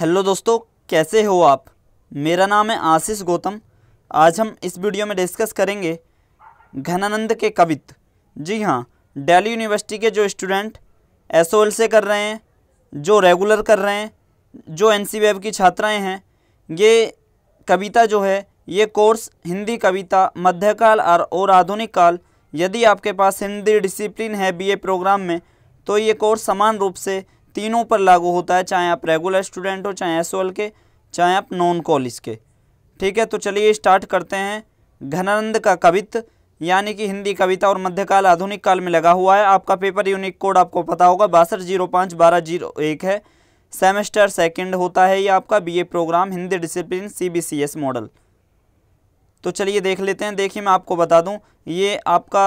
hello दोस्तों कैसे हो आप मेरा नाम है आशीष गौतम आज हम इस वीडियो में डिस्कस करेंगे घनानंद के कवित जी हाँ दिल्ली यूनिवर्सिटी के जो स्टूडेंट एस से कर रहे हैं जो रेगुलर कर रहे हैं जो एन सी की छात्राएँ हैं ये कविता जो है ये कोर्स हिंदी कविता मध्यकाल और आधुनिक काल यदि आपके पास हिंदी डिसिप्लिन है बी प्रोग्राम में तो ये कोर्स समान रूप से तीनों पर लागू होता है चाहे आप रेगुलर स्टूडेंट हो चाहे एस के चाहे आप नॉन कॉलेज के ठीक है तो चलिए स्टार्ट करते हैं घनानंद का कवित्व यानी कि हिंदी कविता और मध्यकाल आधुनिक काल में लगा हुआ है आपका पेपर यूनिक कोड आपको पता होगा बासठ जीरो पाँच बारह जीरो एक है सेमेस्टर सेकंड होता है ये आपका BA programme Hindi discipline CBCS model तो चलिए देख लेते हैं देखिए मैं आपको बता दूं ये आपका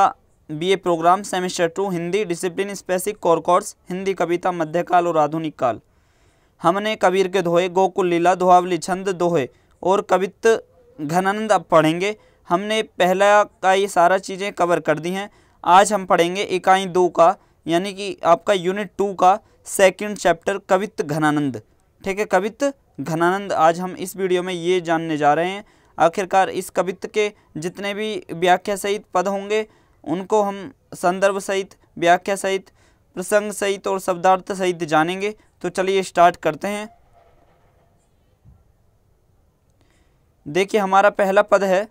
BA programme semester two Hindi discipline specific core course Hindi कविता मध्यकाल और आधुनिक काल हमने कबीर के धोए गोकुल लीला दोहावली छंद दोहे और कवित घनानंद अब पढ़ेंगे हमने पहला का ये सारा चीज़ें कवर कर दी हैं आज हम पढ़ेंगे इकाई दो का यानी कि आपका यूनिट टू का सेकंड चैप्टर कवित घनानंद ठीक है कवित घनानंद आज हम इस वीडियो में ये जानने जा रहे हैं आखिरकार इस कवित्त के जितने भी व्याख्या सहित पद होंगे उनको हम संदर्भ सहित व्याख्या सहित प्रसंग सहित और शब्दार्थ सहित जानेंगे तो चलिए स्टार्ट करते हैं देखिए हमारा पहला पद है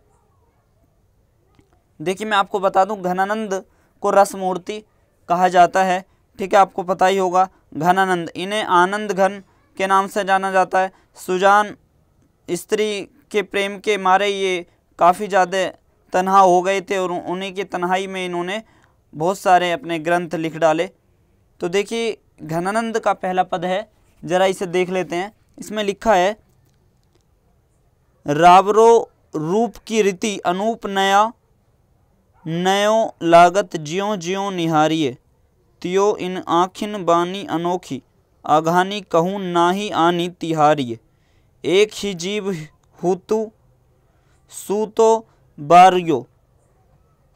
देखिए मैं आपको बता दूं घनानंद को रस मूर्ति कहा जाता है ठीक है आपको पता ही होगा घनानंद इन्हें आनंद घन के नाम से जाना जाता है सुजान स्त्री के प्रेम के मारे ये काफ़ी ज़्यादा तनहा हो गए थे और उन्हीं की तन्हाई में इन्होंने बहुत सारे अपने ग्रंथ लिख डाले तो देखिए घनानंद का पहला पद है जरा इसे देख लेते हैं इसमें लिखा है रावरो रूप की रीति अनूप नया नयो लागत ज्यो ज्यो निहारिये त्यो इन आखिन बानी अनोखी आघानी कहूँ ना ही आनी तिहारिये एक ही जीव हुतु सूतो बारियो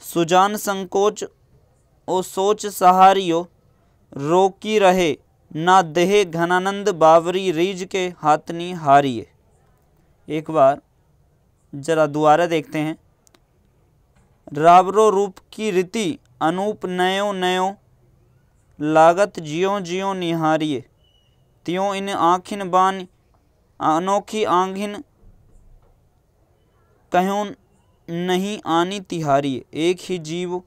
सुजान संकोच ओ सोच सहारियो रोकी रहे ना देहे घनानंद बावरी रीज के हाथनी हारिए एक बार जरा दोबारा देखते हैं रावरो रूप की रीति अनूप नयो नयो लागत जियो जियो निहारिए त्यों इन आँखिन बान अनोखी आंघिन कहूँ नहीं आनी तिहारी एक ही जीव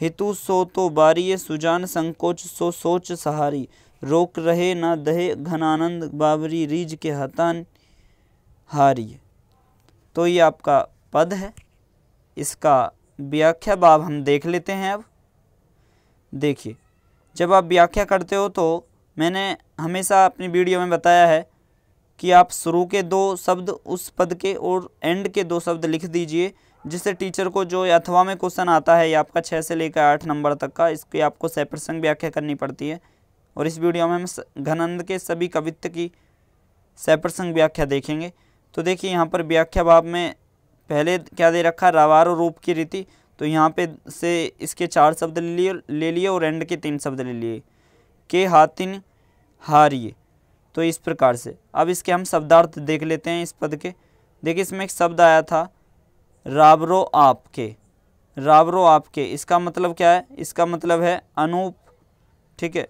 हेतु सो तो बारिय सुजान संकोच सो सोच सहारी रोक रहे ना दहे घनानंद बाबरी रीज के हतान हारी तो ये आपका पद है इसका व्याख्या भाव हम देख लेते हैं अब देखिए जब आप व्याख्या करते हो तो मैंने हमेशा अपनी वीडियो में बताया है कि आप शुरू के दो शब्द उस पद के और एंड के दो शब्द लिख दीजिए जिससे टीचर को जो अथवा में क्वेश्चन आता है या आपका छः से लेकर आठ नंबर तक का इसकी आपको सैप्रसंग व्याख्या करनी पड़ती है और इस वीडियो में हम घनंद के सभी कवित्व की सैप्रसंग व्याख्या देखेंगे तो देखिए यहाँ पर व्याख्या भाव में पहले क्या दे रखा रवारो रूप की रीति तो यहाँ पे से इसके चार शब्द ले लिए ले लिए और एंड के तीन शब्द ले लिए के हाथिन हारिए तो इस प्रकार से अब इसके हम शब्दार्थ देख लेते हैं इस पद के देखिए इसमें एक शब्द आया था राबरो आपके राबरो आपके इसका मतलब क्या है इसका मतलब है अनूप ठीक है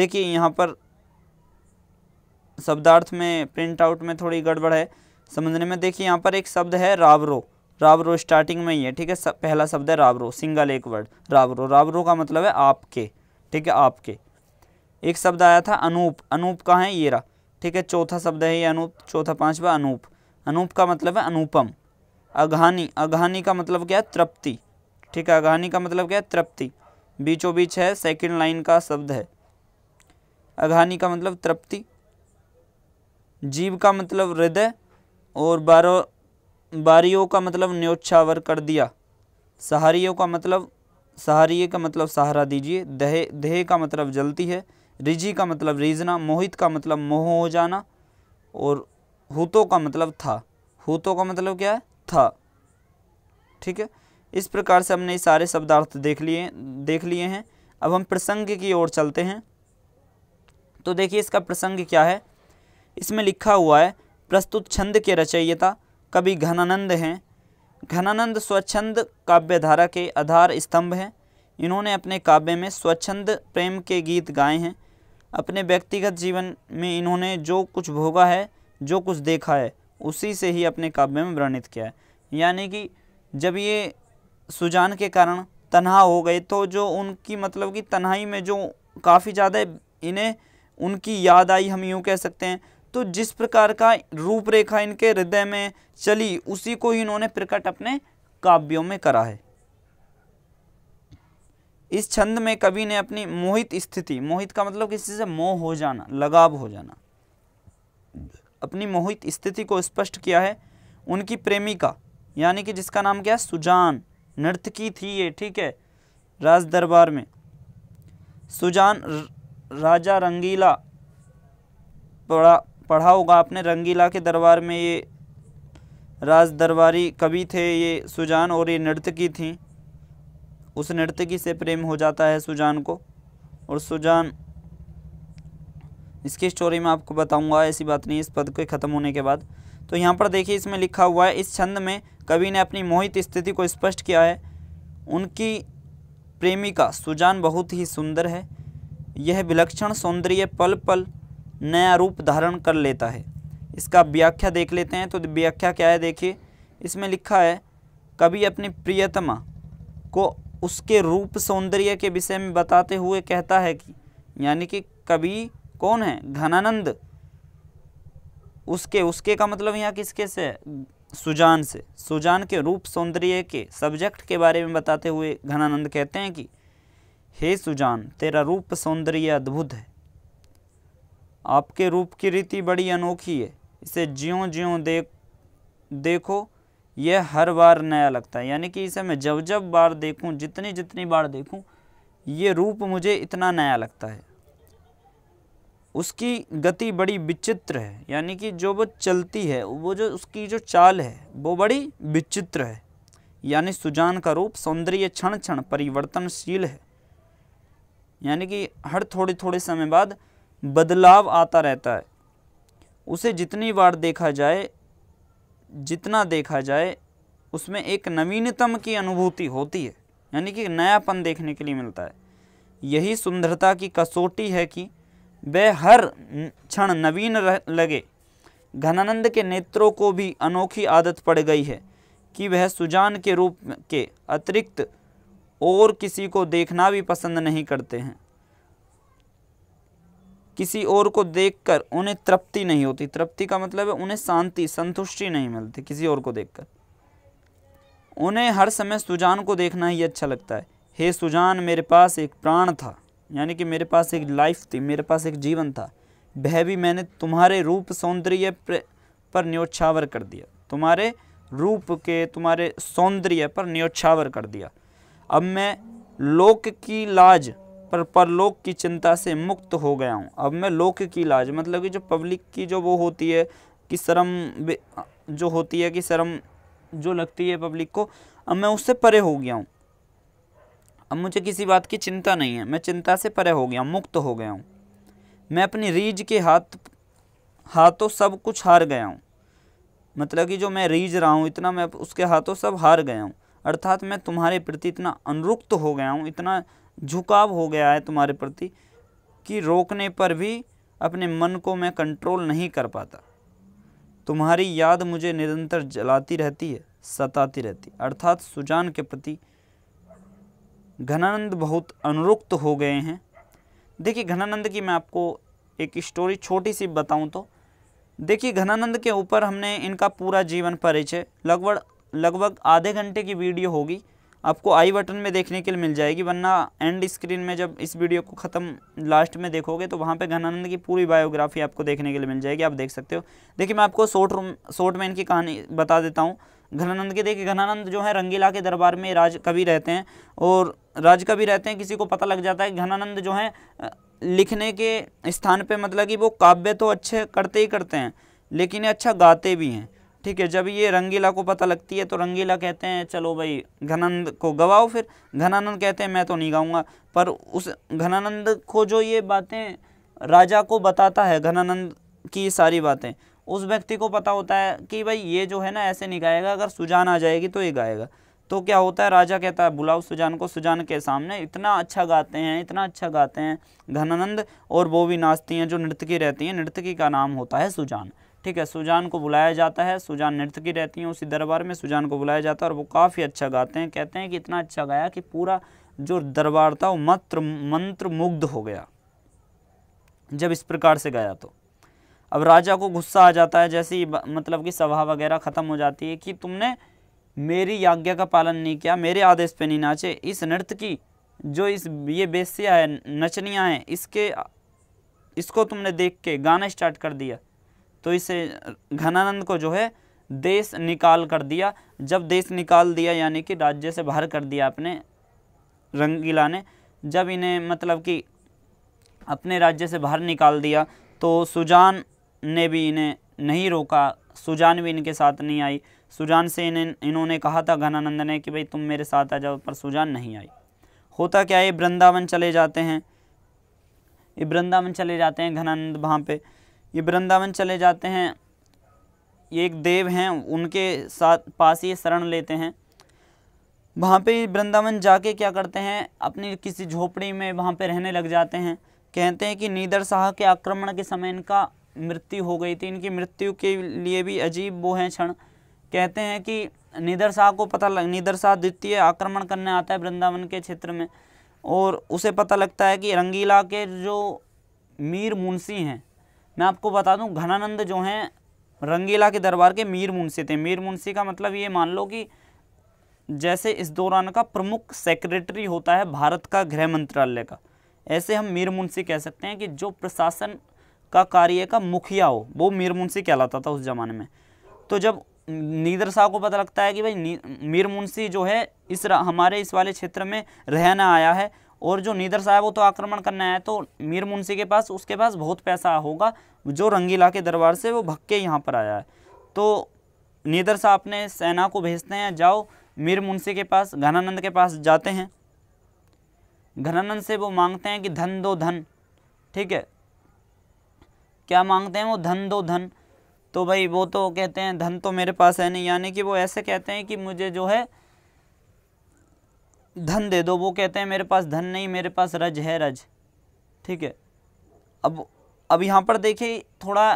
देखिए यहाँ पर शब्दार्थ में प्रिंट आउट में थोड़ी गड़बड़ है समझने में देखिए यहाँ पर एक शब्द है राबरो राबरो स्टार्टिंग में ही है ठीक है सब, पहला शब्द है राबरो सिंगल एक वर्ड राबरो राबरो का मतलब है आपके ठीक है आपके एक शब्द आया था अनूप अनूप कहाँ है ये रहा ठीक है चौथा शब्द है ये अनूप चौथा पांचवा अनूप अनूप का मतलब है अनुपम अघानी अघानी का मतलब क्या है तृप्ति ठीक है अघानी का मतलब क्या है तृप्ति बीचों बीच है सेकंड लाइन का शब्द है अघानी का मतलब तृप्ति जीव का मतलब हृदय और बारो बारियों का मतलब न्योच्छावर कर दिया सहारियों का मतलब सहारिये का मतलब सहारा दीजिए दहे दहे का मतलब जलती है रिजी का मतलब रीजना मोहित का मतलब मोह हो जाना और हुतों का मतलब था हुतों का मतलब क्या है था ठीक है इस प्रकार से हमने सारे शब्दार्थ देख लिए देख लिए हैं अब हम प्रसंग की ओर चलते हैं तो देखिए इसका प्रसंग क्या है इसमें लिखा हुआ है प्रस्तुत छंद के रचयिता कवि घनानंद हैं घनानंद स्वच्छंद काव्यधारा के आधार स्तंभ हैं इन्होंने अपने काव्य में स्वच्छंद प्रेम के गीत गाए हैं अपने व्यक्तिगत जीवन में इन्होंने जो कुछ भोगा है जो कुछ देखा है उसी से ही अपने काव्य में वर्णित किया है यानी कि जब ये सुजान के कारण तन्हा हो गए तो जो उनकी मतलब कि तन्हाई में जो काफ़ी ज़्यादा इन्हें उनकी याद आई हम यूँ कह सकते हैं तो जिस प्रकार का रूपरेखा इनके हृदय में चली उसी को ही इन्होंने प्रकट अपने काव्यों में करा है इस छंद में कवि ने अपनी मोहित स्थिति मोहित का मतलब किसी से मोह हो जाना लगाव हो जाना अपनी मोहित स्थिति को स्पष्ट किया है उनकी प्रेमिका यानी कि जिसका नाम क्या है सुजान नर्तकी थी ये ठीक है राज दरबार में सुजान राजा रंगीला पढ़ा पढ़ा होगा आपने रंगीला के दरबार में ये राज दरबारी कवि थे ये सुजान और ये नर्तकी थी उस नर्तकी से प्रेम हो जाता है सुजान को और सुजान इसकी स्टोरी मैं आपको बताऊंगा ऐसी बात नहीं इस पद के ख़त्म होने के बाद तो यहाँ पर देखिए इसमें लिखा हुआ है इस छंद में कवि ने अपनी मोहित स्थिति को स्पष्ट किया है उनकी प्रेमिका सुजान बहुत ही सुंदर है यह विलक्षण सौंदर्य पल पल नया रूप धारण कर लेता है इसका व्याख्या देख लेते हैं तो व्याख्या क्या है देखिए इसमें लिखा है कवि अपनी प्रियतमा को उसके रूप सौंदर्य के विषय में बताते हुए कहता है कि यानी कि कभी कौन है घनानंद उसके उसके का मतलब यहाँ किसके से सुजान से सुजान के रूप सौंदर्य के सब्जेक्ट के बारे में बताते हुए घनानंद कहते हैं कि हे सुजान तेरा रूप सौंदर्य अद्भुत है आपके रूप की रीति बड़ी अनोखी है इसे ज्यों ज्यों देख देखो यह हर बार नया लगता है यानी कि इसे मैं जब जब बार देखूं जितनी जितनी बार देखूं ये रूप मुझे इतना नया लगता है उसकी गति बड़ी विचित्र है यानी कि जो वो चलती है वो जो उसकी जो चाल है वो बड़ी विचित्र है यानी सुजान का रूप सौंदर्य क्षण क्षण परिवर्तनशील है यानी कि हर थोड़े थोड़े समय बाद बदलाव आता रहता है उसे जितनी बार देखा जाए जितना देखा जाए उसमें एक नवीनतम की अनुभूति होती है यानी कि नयापन देखने के लिए मिलता है यही सुंदरता की कसौटी है कि वे हर क्षण नवीन लगे घनानंद के नेत्रों को भी अनोखी आदत पड़ गई है कि वह सुजान के रूप के अतिरिक्त और किसी को देखना भी पसंद नहीं करते हैं किसी और को देखकर उन्हें तृप्ति नहीं होती तृप्ति का मतलब है उन्हें शांति संतुष्टि नहीं मिलती किसी और को देखकर उन्हें हर समय सुजान को देखना ही अच्छा लगता है हे सुजान मेरे पास एक प्राण था यानी कि मेरे पास एक लाइफ थी मेरे पास एक जीवन था वह भी मैंने तुम्हारे रूप सौंदर्य पर न्योछावर कर दिया तुम्हारे रूप के तुम्हारे सौंदर्य पर न्योछावर कर दिया अब मैं लोक की लाज पर परलोक की चिंता से मुक्त हो गया हूँ अब मैं लोक की लाज मतलब कि जो पब्लिक की जो वो होती है कि शर्म जो होती है कि शर्म जो लगती है पब्लिक को अब मैं उससे परे हो गया हूँ अब मुझे किसी बात की चिंता नहीं है मैं चिंता से परे हो गया मुक्त हो गया हूँ मैं अपनी रीझ के हाथ हाथों सब कुछ हार गया हूँ मतलब कि जो मैं रीझ रहा हूँ इतना मैं उसके हाथों सब हार गया हूँ अर्थात मैं तुम्हारे प्रति इतना अनुरुक्त हो गया हूँ इतना झुकाव हो गया है तुम्हारे प्रति कि रोकने पर भी अपने मन को मैं कंट्रोल नहीं कर पाता तुम्हारी याद मुझे निरंतर जलाती रहती है सताती रहती अर्थात सुजान के प्रति घनानंद बहुत अनुरुक्त हो गए हैं देखिए घनानंद की मैं आपको एक स्टोरी छोटी सी बताऊं तो देखिए घनानंद के ऊपर हमने इनका पूरा जीवन परिचय लगभग लगभग आधे घंटे की वीडियो होगी आपको आई बटन में देखने के लिए मिल जाएगी वरना एंड स्क्रीन में जब इस वीडियो को ख़त्म लास्ट में देखोगे तो वहाँ पे घनानंद की पूरी बायोग्राफी आपको देखने के लिए मिल जाएगी आप देख सकते हो देखिए मैं आपको शॉर्ट शॉर्ट में इनकी कहानी बता देता हूँ घनानंद के देखिए घनानंद जो है रंगीला के दरबार में राज कवि रहते हैं और राज कवि रहते हैं किसी को पता लग जाता है घनानंद जो है लिखने के स्थान पे मतलब कि वो काव्य तो अच्छे करते ही करते हैं लेकिन ये अच्छा गाते भी हैं ठीक है जब ये रंगीला को पता लगती है तो रंगीला कहते हैं चलो भाई घनानंद को गवाओ फिर घनानंद कहते हैं मैं तो नहीं गाऊँगा पर उस घनानंद को जो ये बातें राजा को बताता है घनानंद की सारी बातें उस व्यक्ति को पता होता है कि भाई ये जो है ना ऐसे नहीं गाएगा अगर सुजान आ जाएगी तो ये गाएगा तो क्या होता है राजा कहता है बुलाओ सुजान को सुजान के सामने इतना अच्छा गाते हैं इतना अच्छा गाते हैं घनानंद और वो भी नाचती हैं जो नृत्यकी रहती हैं नृत्यकी का नाम होता है सुजान ठीक है सुजान को बुलाया जाता है सुजान नृत्यकी रहती हैं उसी दरबार में सुजान को बुलाया जाता है और वो काफ़ी अच्छा गाते हैं कहते हैं कि इतना अच्छा गाया कि पूरा जो दरबार था वो मंत्र मंत्र मुग्ध हो गया जब इस प्रकार से गाया तो अब राजा को गुस्सा आ जाता है जैसे मतलब कि सभा वगैरह ख़त्म हो जाती है कि तुमने मेरी आज्ञा का पालन नहीं किया मेरे आदेश पे नहीं नाचे इस नृत्य की जो इस ये बेसिया है नचनियाँ हैं इसके इसको तुमने देख के गाना स्टार्ट कर दिया तो इसे घनानंद को जो है देश निकाल कर दिया जब देश निकाल दिया यानी कि राज्य से बाहर कर दिया अपने रंगीला ने जब इन्हें मतलब कि अपने राज्य से बाहर निकाल दिया तो सुजान ने भी इन्हें नहीं रोका सुजान भी इनके साथ नहीं आई सुजान से इन्हें इन्होंने कहा था घनानंद ने कि भाई तुम मेरे साथ आ जाओ पर सुजान नहीं आई होता क्या है वृंदावन चले जाते हैं ये वृंदावन चले जाते हैं घनानंद वहाँ पे ये वृंदावन चले जाते हैं ये एक देव हैं उनके साथ पास ये शरण लेते हैं वहाँ पे वृंदावन जाके क्या करते हैं अपनी किसी झोपड़ी में वहाँ पे रहने लग जाते हैं कहते हैं कि नीदर शाह के आक्रमण के समय इनका मृत्यु हो गई थी इनकी मृत्यु के लिए भी अजीब वो हैं क्षण कहते हैं कि निदर शाह को पता लग निदर शाह द्वितीय आक्रमण करने आता है वृंदावन के क्षेत्र में और उसे पता लगता है कि रंगीला के जो मीर मुंशी हैं मैं आपको बता दूं घनानंद जो हैं रंगीला के दरबार के मीर मुंशी थे मीर मुंशी का मतलब ये मान लो कि जैसे इस दौरान का प्रमुख सेक्रेटरी होता है भारत का गृह मंत्रालय का ऐसे हम मीर मुंशी कह सकते हैं कि जो प्रशासन का कार्य का मुखिया हो वो मीर मुंशी कहलाता था उस ज़माने में तो जब नीदर शाह को पता लगता है कि भाई मीर मुंशी जो है इस हमारे इस वाले क्षेत्र में रहना आया है और जो नीदर शाह है वो तो आक्रमण करना है तो मीर मुंशी के पास उसके पास बहुत पैसा होगा जो रंगीला के दरबार से वो भग के यहाँ पर आया है तो नीदर शाह अपने सेना को भेजते हैं जाओ मीर मुंशी के पास घनानंद के पास जाते हैं घनानंद से वो मांगते हैं कि धन दो धन ठीक है क्या मांगते हैं वो धन दो धन तो भाई वो तो कहते हैं धन तो मेरे पास है नहीं यानी कि वो ऐसे कहते हैं कि मुझे जो है धन दे दो वो कहते हैं मेरे पास धन नहीं मेरे पास रज है रज ठीक है अब अब यहाँ पर देखिए थोड़ा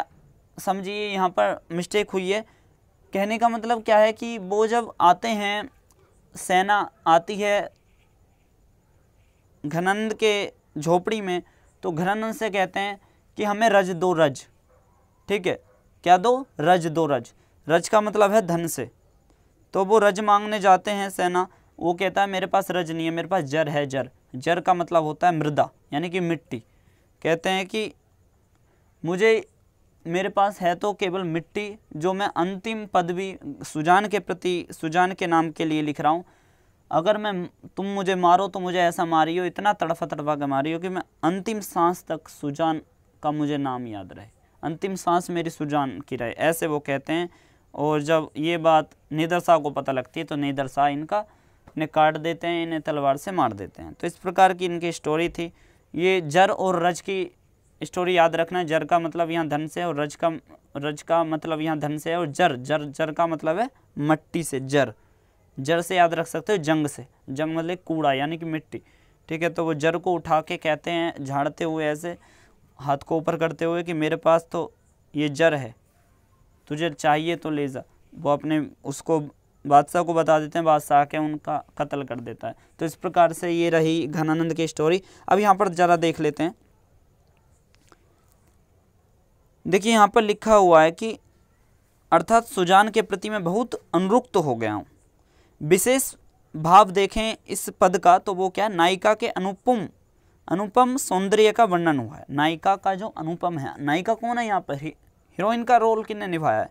समझिए यहाँ पर मिस्टेक हुई है कहने का मतलब क्या है कि वो जब आते हैं सेना आती है घनंद के झोपड़ी में तो घनंद से कहते हैं कि हमें रज दो रज ठीक है क्या दो रज दो रज रज का मतलब है धन से तो वो रज मांगने जाते हैं सेना वो कहता है मेरे पास रज नहीं है मेरे पास जर है जर जर का मतलब होता है मृदा यानी कि मिट्टी कहते हैं कि मुझे मेरे पास है तो केवल मिट्टी जो मैं अंतिम पदवी सुजान के प्रति सुजान के नाम के लिए लिख रहा हूँ अगर मैं तुम मुझे मारो तो मुझे ऐसा मारियो इतना तड़फा तड़फा के मारियो कि मैं अंतिम सांस तक सुजान का मुझे नाम याद रहे अंतिम सांस मेरी सुजान की रहे ऐसे वो कहते हैं और जब ये बात शाह को पता लगती है तो शाह इनका इन्हें काट देते हैं इन्हें तलवार से मार देते हैं तो इस प्रकार की इनकी स्टोरी थी ये जर और रज की स्टोरी याद रखना जर का मतलब यहाँ धन से और रज का रज का मतलब यहाँ धन से है और जर जर जर का मतलब है मट्टी से जर जर से याद रख सकते हो जंग से जंग मतलब कूड़ा यानी कि मिट्टी ठीक है तो वो जर को उठा के कहते हैं झाड़ते हुए ऐसे हाथ को ऊपर करते हुए कि मेरे पास तो ये जर है तुझे चाहिए तो ले जा वो अपने उसको बादशाह को बता देते हैं बादशाह के उनका कत्ल कर देता है तो इस प्रकार से ये रही घनानंद की स्टोरी अब यहाँ पर ज़रा देख लेते हैं देखिए यहाँ पर लिखा हुआ है कि अर्थात सुजान के प्रति मैं बहुत अनुरुक्त तो हो गया हूँ विशेष भाव देखें इस पद का तो वो क्या नायिका के अनुपम अनुपम सौंदर्य का वर्णन हुआ है नायिका का जो अनुपम है नायिका कौन है यहाँ पर हीरोइन का रोल किन्ने निभाया है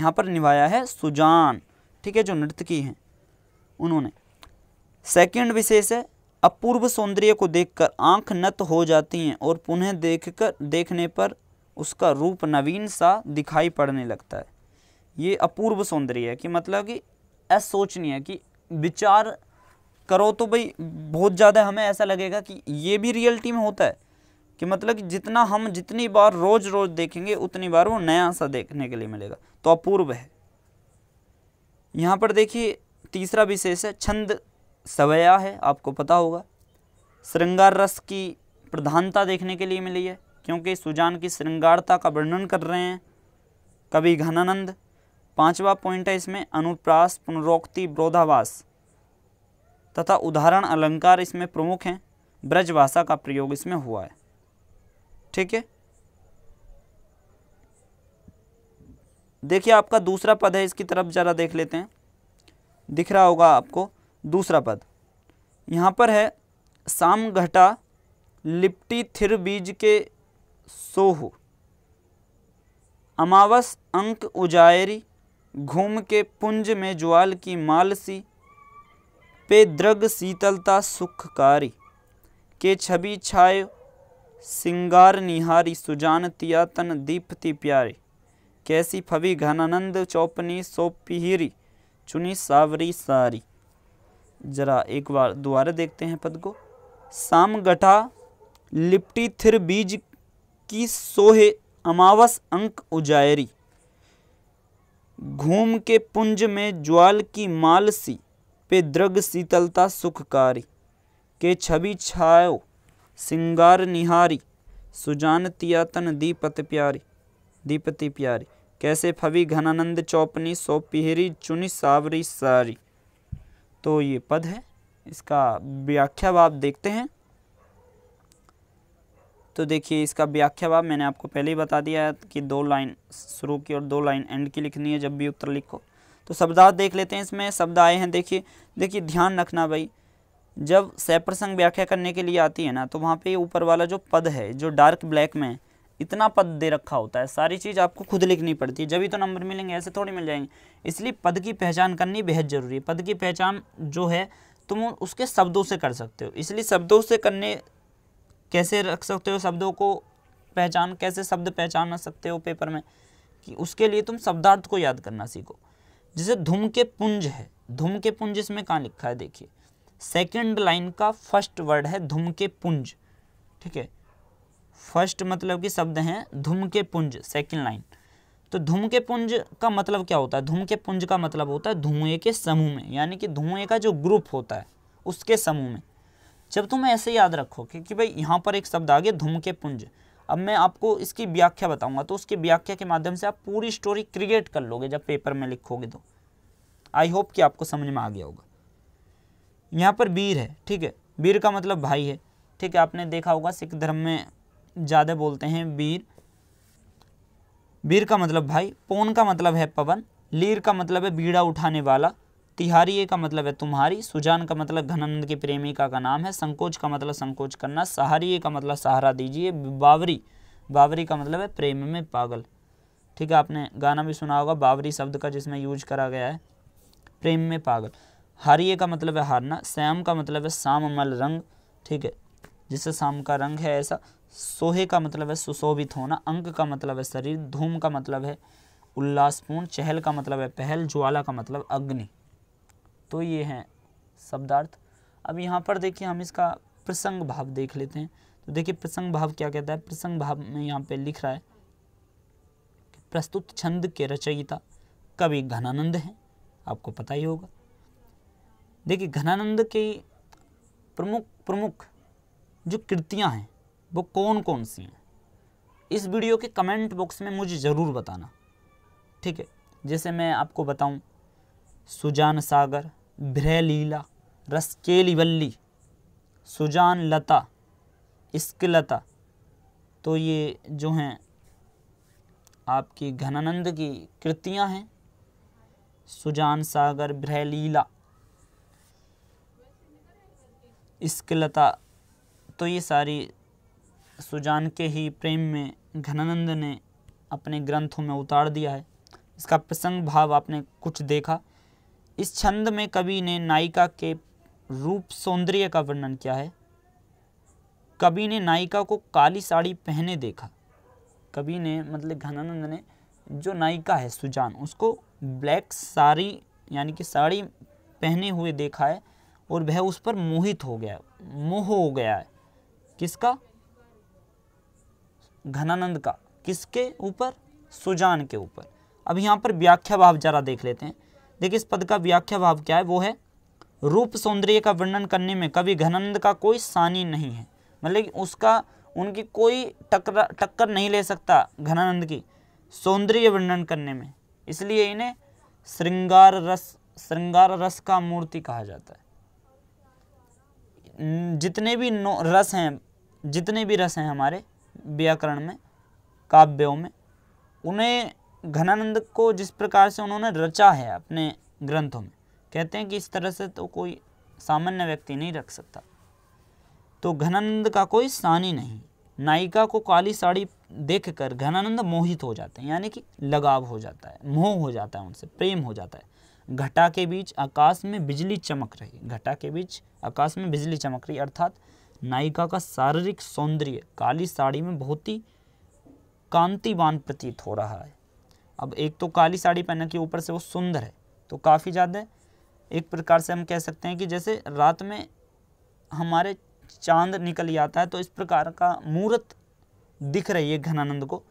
यहाँ पर निभाया है सुजान ठीक है जो नृत्यकी हैं उन्होंने सेकंड विशेष है अपूर्व सौंदर्य को देखकर आंख नत हो जाती हैं और पुनः देखकर देखने पर उसका रूप नवीन सा दिखाई पड़ने लगता है ये अपूर्व सौंदर्य है कि मतलब कि असोचनीय कि विचार करो तो भाई बहुत ज़्यादा हमें ऐसा लगेगा कि ये भी रियलिटी में होता है कि मतलब जितना हम जितनी बार रोज़ रोज़ देखेंगे उतनी बार वो नया सा देखने के लिए मिलेगा तो अपूर्व है यहाँ पर देखिए तीसरा विशेष है छंद सवया है आपको पता होगा श्रृंगार रस की प्रधानता देखने के लिए मिली है क्योंकि सुजान की श्रृंगारता का वर्णन कर रहे हैं कवि घनानंद पांचवा पॉइंट है इसमें अनुप्रास पुनरोक्ति ब्रोधावास तथा उदाहरण अलंकार इसमें प्रमुख हैं ब्रजभाषा का प्रयोग इसमें हुआ है ठीक है देखिए आपका दूसरा पद है इसकी तरफ ज़रा देख लेते हैं दिख रहा होगा आपको दूसरा पद यहाँ पर है साम घटा लिप्टी थिर बीज के सोह अमावस अंक उजायरी घूम के पुंज में ज्वाल की माल सी पे द्रग शीतलता सुखकारी के छवि छाय सिंगार निहारी सुजान तिया तन दीप्ति प्यारी कैसी फवी घनानंद चौपनी सोपिहिरी चुनी सावरी सारी जरा एक बार दोबारा देखते हैं पद को साम गठा लिपटी थिर बीज की सोहे अमावस अंक उजायरी घूम के पुंज में ज्वाल की माल सी पे द्रग शीतलता सुखकारी के छवि छायो सिंगार निहारी सुजान तियातन दीपत प्यारी दीपति प्यारी कैसे फवी घनानंद चौपनी सो पिहरी चुनी सावरी सारी तो ये पद है इसका व्याख्या भाव देखते हैं तो देखिए इसका व्याख्या भाव मैंने आपको पहले ही बता दिया है कि दो लाइन शुरू की और दो लाइन एंड की लिखनी है जब भी उत्तर लिखो तो शब्दार्थ देख लेते हैं इसमें शब्द आए हैं देखिए देखिए ध्यान रखना भाई जब सैप्रसंग व्याख्या करने के लिए आती है ना तो वहाँ पे ऊपर वाला जो पद है जो डार्क ब्लैक में इतना पद दे रखा होता है सारी चीज़ आपको खुद लिखनी पड़ती है जब ही तो नंबर मिलेंगे ऐसे थोड़ी मिल जाएंगे इसलिए पद की पहचान करनी बेहद ज़रूरी है पद की पहचान जो है तुम उसके शब्दों से कर सकते हो इसलिए शब्दों से करने कैसे रख सकते हो शब्दों को पहचान कैसे शब्द पहचान सकते हो पेपर में कि उसके लिए तुम शब्दार्थ को याद करना सीखो जैसे धूम के पुंज है धूम के पुंज इसमें कहाँ लिखा है देखिए सेकंड लाइन का फर्स्ट वर्ड है धूम के पुंज ठीक है फर्स्ट मतलब कि शब्द हैं धूम के पुंज सेकंड लाइन तो धूम के पुंज का मतलब क्या होता है धूम के पुंज का मतलब होता है धुएं के समूह में यानी कि धुएं का जो ग्रुप होता है उसके समूह में जब तुम ऐसे याद रखो कि भाई यहाँ पर एक शब्द आ गया धूम के पुंज अब मैं आपको इसकी व्याख्या बताऊंगा तो उसकी व्याख्या के माध्यम से आप पूरी स्टोरी क्रिएट कर लोगे जब पेपर में लिखोगे तो आई होप कि आपको समझ में आ गया होगा यहाँ पर वीर है ठीक है वीर का मतलब भाई है ठीक है आपने देखा होगा सिख धर्म में ज़्यादा बोलते हैं वीर वीर का मतलब भाई पोन का मतलब है पवन लीर का मतलब है बीड़ा उठाने वाला तिहारी का मतलब है तुम्हारी सुजान का मतलब घनानंद की प्रेमिका का नाम है संकोच का मतलब संकोच करना सहारिये का मतलब सहारा दीजिए बावरी बावरी का मतलब है प्रेम में पागल ठीक है आपने गाना भी सुना होगा बावरी शब्द का जिसमें यूज करा गया है प्रेम में पागल हारिये का मतलब है हारना श्याम का मतलब है मल रंग ठीक है जिससे शाम का रंग है ऐसा सोहे का मतलब है सुशोभित होना अंक का मतलब है शरीर धूम का मतलब है उल्लासपूर्ण चहल का मतलब है पहल ज्वाला का मतलब अग्नि तो ये हैं शब्दार्थ अब यहाँ पर देखिए हम इसका प्रसंग भाव देख लेते हैं तो देखिए प्रसंग भाव क्या कहता है प्रसंग भाव में यहाँ पे लिख रहा है प्रस्तुत छंद के रचयिता कवि घनानंद हैं आपको पता ही होगा देखिए घनानंद की प्रमुख प्रमुख जो कृतियाँ हैं वो कौन कौन सी हैं इस वीडियो के कमेंट बॉक्स में मुझे ज़रूर बताना ठीक है जैसे मैं आपको बताऊं सुजान सागर भ्रलीला रसकेली बल्ली सुजान लता इश्कलता तो ये जो हैं आपकी घनानंद की कृतियां हैं सुजान सागर भ्रलीला इश्कलता तो ये सारी सुजान के ही प्रेम में घनानंद ने अपने ग्रंथों में उतार दिया है इसका प्रसंग भाव आपने कुछ देखा इस छंद में कवि ने नायिका के रूप सौंदर्य का वर्णन किया है कवि ने नायिका को काली साड़ी पहने देखा कवि ने मतलब घनानंद ने जो नायिका है सुजान उसको ब्लैक साड़ी यानी कि साड़ी पहने हुए देखा है और वह उस पर मोहित हो गया मोह हो गया है किसका घनानंद का किसके ऊपर सुजान के ऊपर अब यहाँ पर व्याख्या भाव जरा देख लेते हैं देखिए इस पद का व्याख्या भाव क्या है वो है रूप सौंदर्य का वर्णन करने में कवि घनानंद का कोई सानी नहीं है मतलब उसका उनकी कोई टकरा टक्कर नहीं ले सकता घनानंद की सौंदर्य वर्णन करने में इसलिए इन्हें श्रृंगार रस श्रृंगार रस का मूर्ति कहा जाता है जितने भी नो रस हैं जितने भी रस हैं हमारे व्याकरण में काव्यों में उन्हें घनानंद को जिस प्रकार से उन्होंने रचा है अपने ग्रंथों में कहते हैं कि इस तरह से तो कोई सामान्य व्यक्ति नहीं रख सकता तो घनानंद का कोई सानी नहीं नायिका को काली साड़ी देखकर घनानंद मोहित हो जाते हैं यानी कि लगाव हो जाता है मोह हो जाता है उनसे प्रेम हो जाता है घटा के बीच आकाश में बिजली चमक रही घटा के बीच आकाश में बिजली चमक रही अर्थात नायिका का शारीरिक सौंदर्य काली साड़ी में बहुत ही कांतिवान प्रतीत हो रहा है अब एक तो काली साड़ी पहनने के ऊपर से वो सुंदर है तो काफ़ी ज़्यादा एक प्रकार से हम कह सकते हैं कि जैसे रात में हमारे चांद निकल जाता है तो इस प्रकार का मूर्त दिख रही है घनानंद को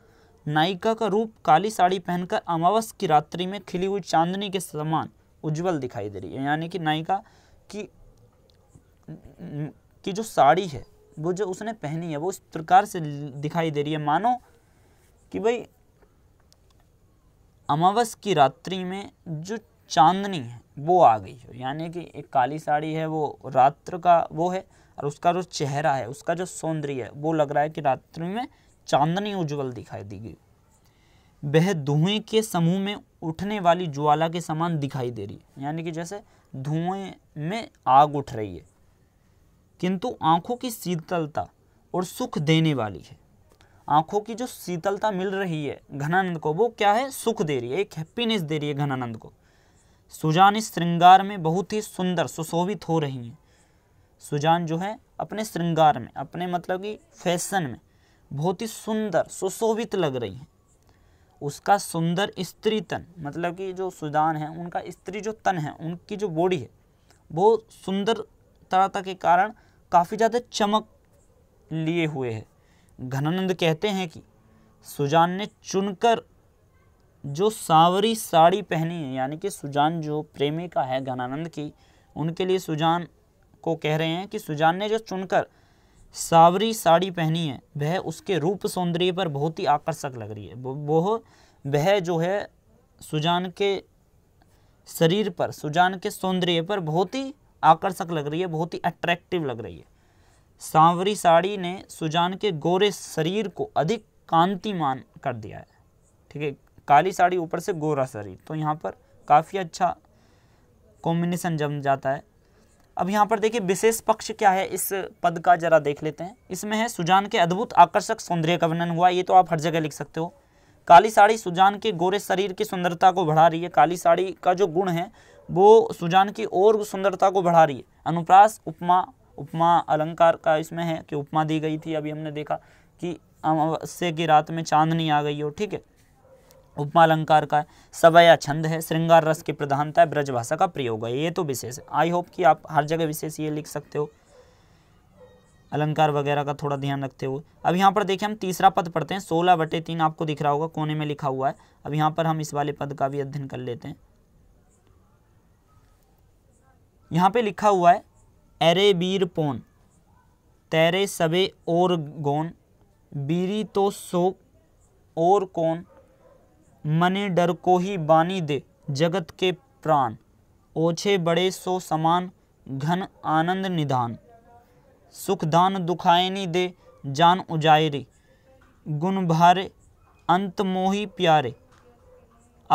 नायिका का रूप काली साड़ी पहनकर अमावस की रात्रि में खिली हुई चांदनी के समान उज्जवल दिखाई दे रही है यानी कि नायिका की की जो साड़ी है वो जो उसने पहनी है वो इस प्रकार से दिखाई दे रही है मानो कि भाई अमावस की रात्रि में जो चांदनी है वो आ गई हो यानी कि एक काली साड़ी है वो रात्र का वो है और उसका जो चेहरा है उसका जो सौंदर्य है वो लग रहा है कि रात्रि में चांदनी उज्जवल दिखाई दी गई वह धुएं के समूह में उठने वाली ज्वाला के समान दिखाई दे रही है यानी कि जैसे धुएं में आग उठ रही है किंतु आंखों की शीतलता और सुख देने वाली है आंखों की जो शीतलता मिल रही है घनानंद को वो क्या है सुख दे रही है एक हैप्पीनेस दे रही है घनानंद को सुजान इस श्रृंगार में बहुत ही सुंदर सुशोभित हो रही हैं सुजान जो है अपने श्रृंगार में अपने मतलब कि फैशन में बहुत ही सुंदर सुशोभित लग रही हैं उसका सुंदर स्त्री तन मतलब कि जो सुजान है उनका स्त्री जो तन है उनकी जो बॉडी है वो सुंदर तरह के कारण काफ़ी ज़्यादा चमक लिए हुए है घनानंद कहते हैं कि सुजान ने चुनकर जो सांवरी साड़ी पहनी है यानी कि सुजान जो प्रेमिका है घनानंद की उनके लिए सुजान को कह रहे हैं कि सुजान ने जो चुनकर सावरी साड़ी पहनी है वह उसके रूप सौंदर्य पर बहुत ही आकर्षक लग रही है वह वह जो है सुजान के शरीर पर सुजान के सौंदर्य पर बहुत ही आकर्षक लग रही है बहुत ही अट्रैक्टिव लग रही है सांवरी साड़ी ने सुजान के गोरे शरीर को अधिक कांतिमान कर दिया है ठीक है काली साड़ी ऊपर से गोरा शरीर तो यहाँ पर काफ़ी अच्छा कॉम्बिनेशन जम जाता है अब यहाँ पर देखिए विशेष पक्ष क्या है इस पद का जरा देख लेते हैं इसमें है सुजान के अद्भुत आकर्षक सौंदर्य का वर्णन हुआ ये तो आप हर जगह लिख सकते हो काली साड़ी सुजान के गोरे शरीर की सुंदरता को बढ़ा रही है काली साड़ी का जो गुण है वो सुजान की और सुंदरता को बढ़ा रही है अनुप्रास उपमा उपमा अलंकार का इसमें है कि उपमा दी गई थी अभी हमने देखा कि अमावस्या की रात में चांदनी आ गई हो ठीक है उपमा अलंकार का सवया छंद है श्रृंगार रस की प्रधानता है ब्रजभाषा का प्रयोग है ये तो विशेष है आई होप कि आप हर जगह विशेष ये लिख सकते हो अलंकार वगैरह का थोड़ा ध्यान रखते हुए अब यहाँ पर देखिए हम तीसरा पद पढ़ते हैं सोलह बटे तीन आपको दिख रहा होगा कोने में लिखा हुआ है अब यहाँ पर हम इस वाले पद का भी अध्ययन कर लेते हैं यहाँ पे लिखा हुआ है अरे बीर पोन तेरे सबे और गौन बीरी तो सो और कौन मने डर को ही बानी दे जगत के प्राण ओछे बड़े सो समान घन आनंद निधान सुखदान दुखायनी दे जान उजायरे गुण भारे अंत मोही प्यारे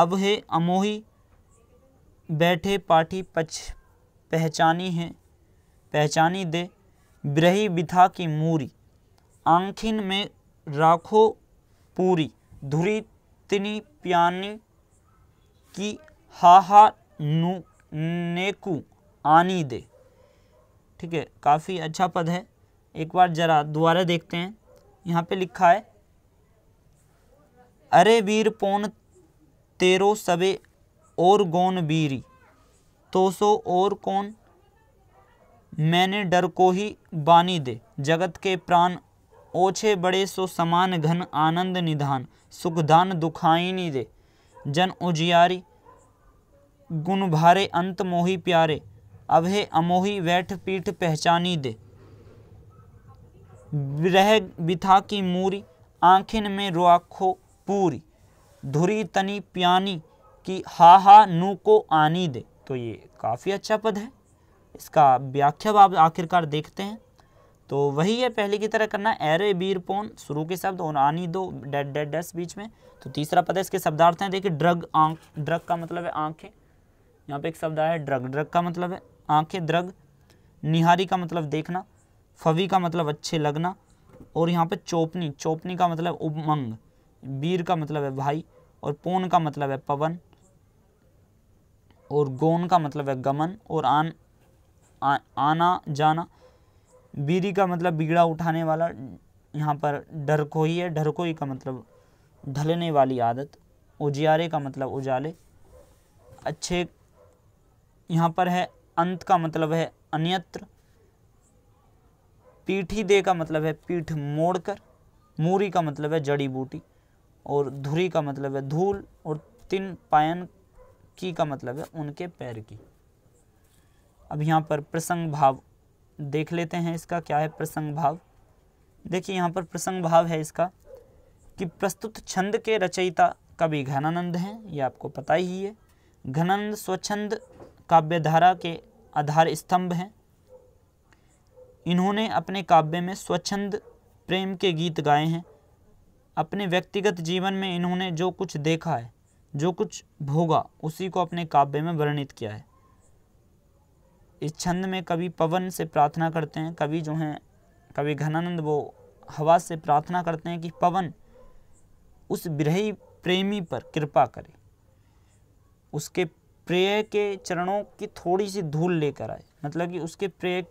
अब है अमोही बैठे पाठी पछ पहचानी है पहचानी दे ब्रही बिथा की मूरी आंखिन में राखो पूरी धुरी तिनी प्यानी की हा हा नू नेकू आनी दे ठीक है काफ़ी अच्छा पद है एक बार जरा दोबारा देखते हैं यहाँ पे लिखा है अरे वीर पोन तेरो सबे और गौन बीरी तो सो और कौन मैंने डर को ही बानी दे जगत के प्राण ओछे बड़े सो समान घन आनंद निधान सुखदान दुखाइनी दे जन उजियारी गुण भारे अंत मोही प्यारे अभे अमोही वैठ पीठ पहचानी दे रह बिथा की मूरी आंखिन में रुआखो पूरी धुरी तनी प्यानी की हा हा नू को आनी दे तो ये काफ़ी अच्छा पद है इसका व्याख्या आप आखिरकार देखते हैं तो वही है पहले की तरह करना एरे पोन शुरू के शब्द और आनी दो डेड डेड डस बीच में तो तीसरा पद है इसके शब्दार्थ हैं देखिए ड्रग आंख ड्रग का मतलब है आंखें यहाँ पे एक शब्द आया है ड्रग ड्रग का मतलब है आंखें ड्रग निहारी का मतलब देखना फवी का मतलब अच्छे लगना और यहाँ पे चोपनी चोपनी का मतलब उमंग बीर का मतलब है भाई और पोन का मतलब है पवन और गोन का मतलब है गमन और आन आ, आना जाना बीरी का मतलब बीड़ा उठाने वाला यहाँ पर ढरकोई है ढरकोई का मतलब ढलने वाली आदत उजियारे का मतलब उजाले अच्छे यहाँ पर है अंत का मतलब है अन्यत्र पीठी दे का मतलब है पीठ मोड़कर मूरी का मतलब है जड़ी बूटी और धुरी का मतलब है धूल और तिन पायन की का मतलब है उनके पैर की अब यहाँ पर प्रसंग भाव देख लेते हैं इसका क्या है प्रसंग भाव देखिए यहाँ पर प्रसंग भाव है इसका कि प्रस्तुत छंद के रचयिता कवि घनानंद हैं ये आपको पता ही है घनानंद स्वच्छंद काव्यधारा के आधार स्तंभ हैं इन्होंने अपने काव्य में स्वच्छंद प्रेम के गीत गाए हैं अपने व्यक्तिगत जीवन में इन्होंने जो कुछ देखा है जो कुछ भोगा उसी को अपने काव्य में वर्णित किया है इस छंद में कभी पवन से प्रार्थना करते हैं कभी जो हैं कभी घनानंद वो हवा से प्रार्थना करते हैं कि पवन उस विरही प्रेमी पर कृपा करे उसके प्रिय के चरणों की थोड़ी सी धूल लेकर आए मतलब कि उसके प्रिय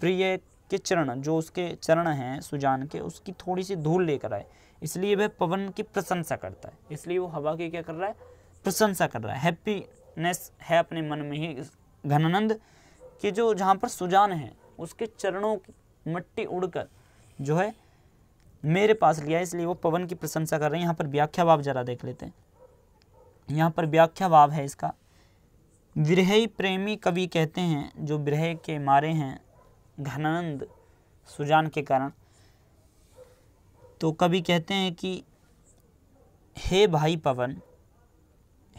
प्रिय के चरण जो उसके चरण हैं सुजान के उसकी थोड़ी सी धूल लेकर आए इसलिए वह पवन की प्रशंसा करता है इसलिए वो हवा की क्या कर रहा है प्रशंसा कर रहा है हैप्पीनेस है अपने मन में ही घनानंद कि जो जहाँ पर सुजान है उसके चरणों की मट्टी उड़कर जो है मेरे पास लिया इसलिए वो पवन की प्रशंसा कर रहे हैं यहाँ पर व्याख्या भाव जरा देख लेते हैं यहाँ पर व्याख्या भाव है इसका विरहई प्रेमी कवि कहते हैं जो विरह के मारे हैं घनानंद सुजान के कारण तो कवि कहते हैं कि हे भाई पवन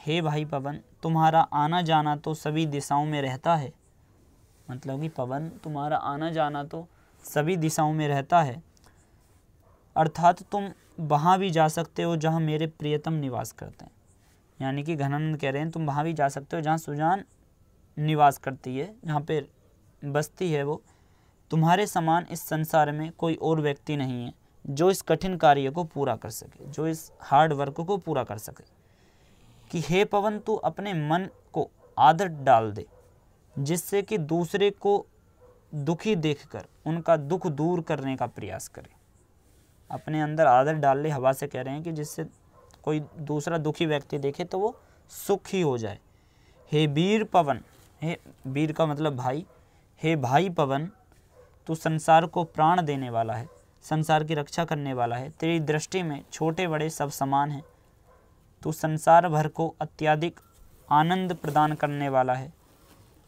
हे भाई पवन तुम्हारा आना जाना तो सभी दिशाओं में रहता है मतलब कि पवन तुम्हारा आना जाना तो सभी दिशाओं में रहता है अर्थात तुम वहाँ भी जा सकते हो जहाँ मेरे प्रियतम निवास करते हैं यानी कि घनानंद कह रहे हैं तुम वहाँ भी जा सकते हो जहाँ सुजान निवास करती है जहाँ पर बसती है वो तुम्हारे समान इस संसार में कोई और व्यक्ति नहीं है जो इस कठिन कार्य को पूरा कर सके जो इस हार्ड वर्क को पूरा कर सके कि हे पवन तू अपने मन को आदत डाल दे जिससे कि दूसरे को दुखी देखकर उनका दुख दूर करने का प्रयास करें अपने अंदर आदर डाल ले हवा से कह रहे हैं कि जिससे कोई दूसरा दुखी व्यक्ति देखे तो वो सुखी हो जाए हे वीर पवन हे वीर का मतलब भाई हे भाई पवन तू संसार को प्राण देने वाला है संसार की रक्षा करने वाला है तेरी दृष्टि में छोटे बड़े सब समान हैं तू संसार भर को अत्यधिक आनंद प्रदान करने वाला है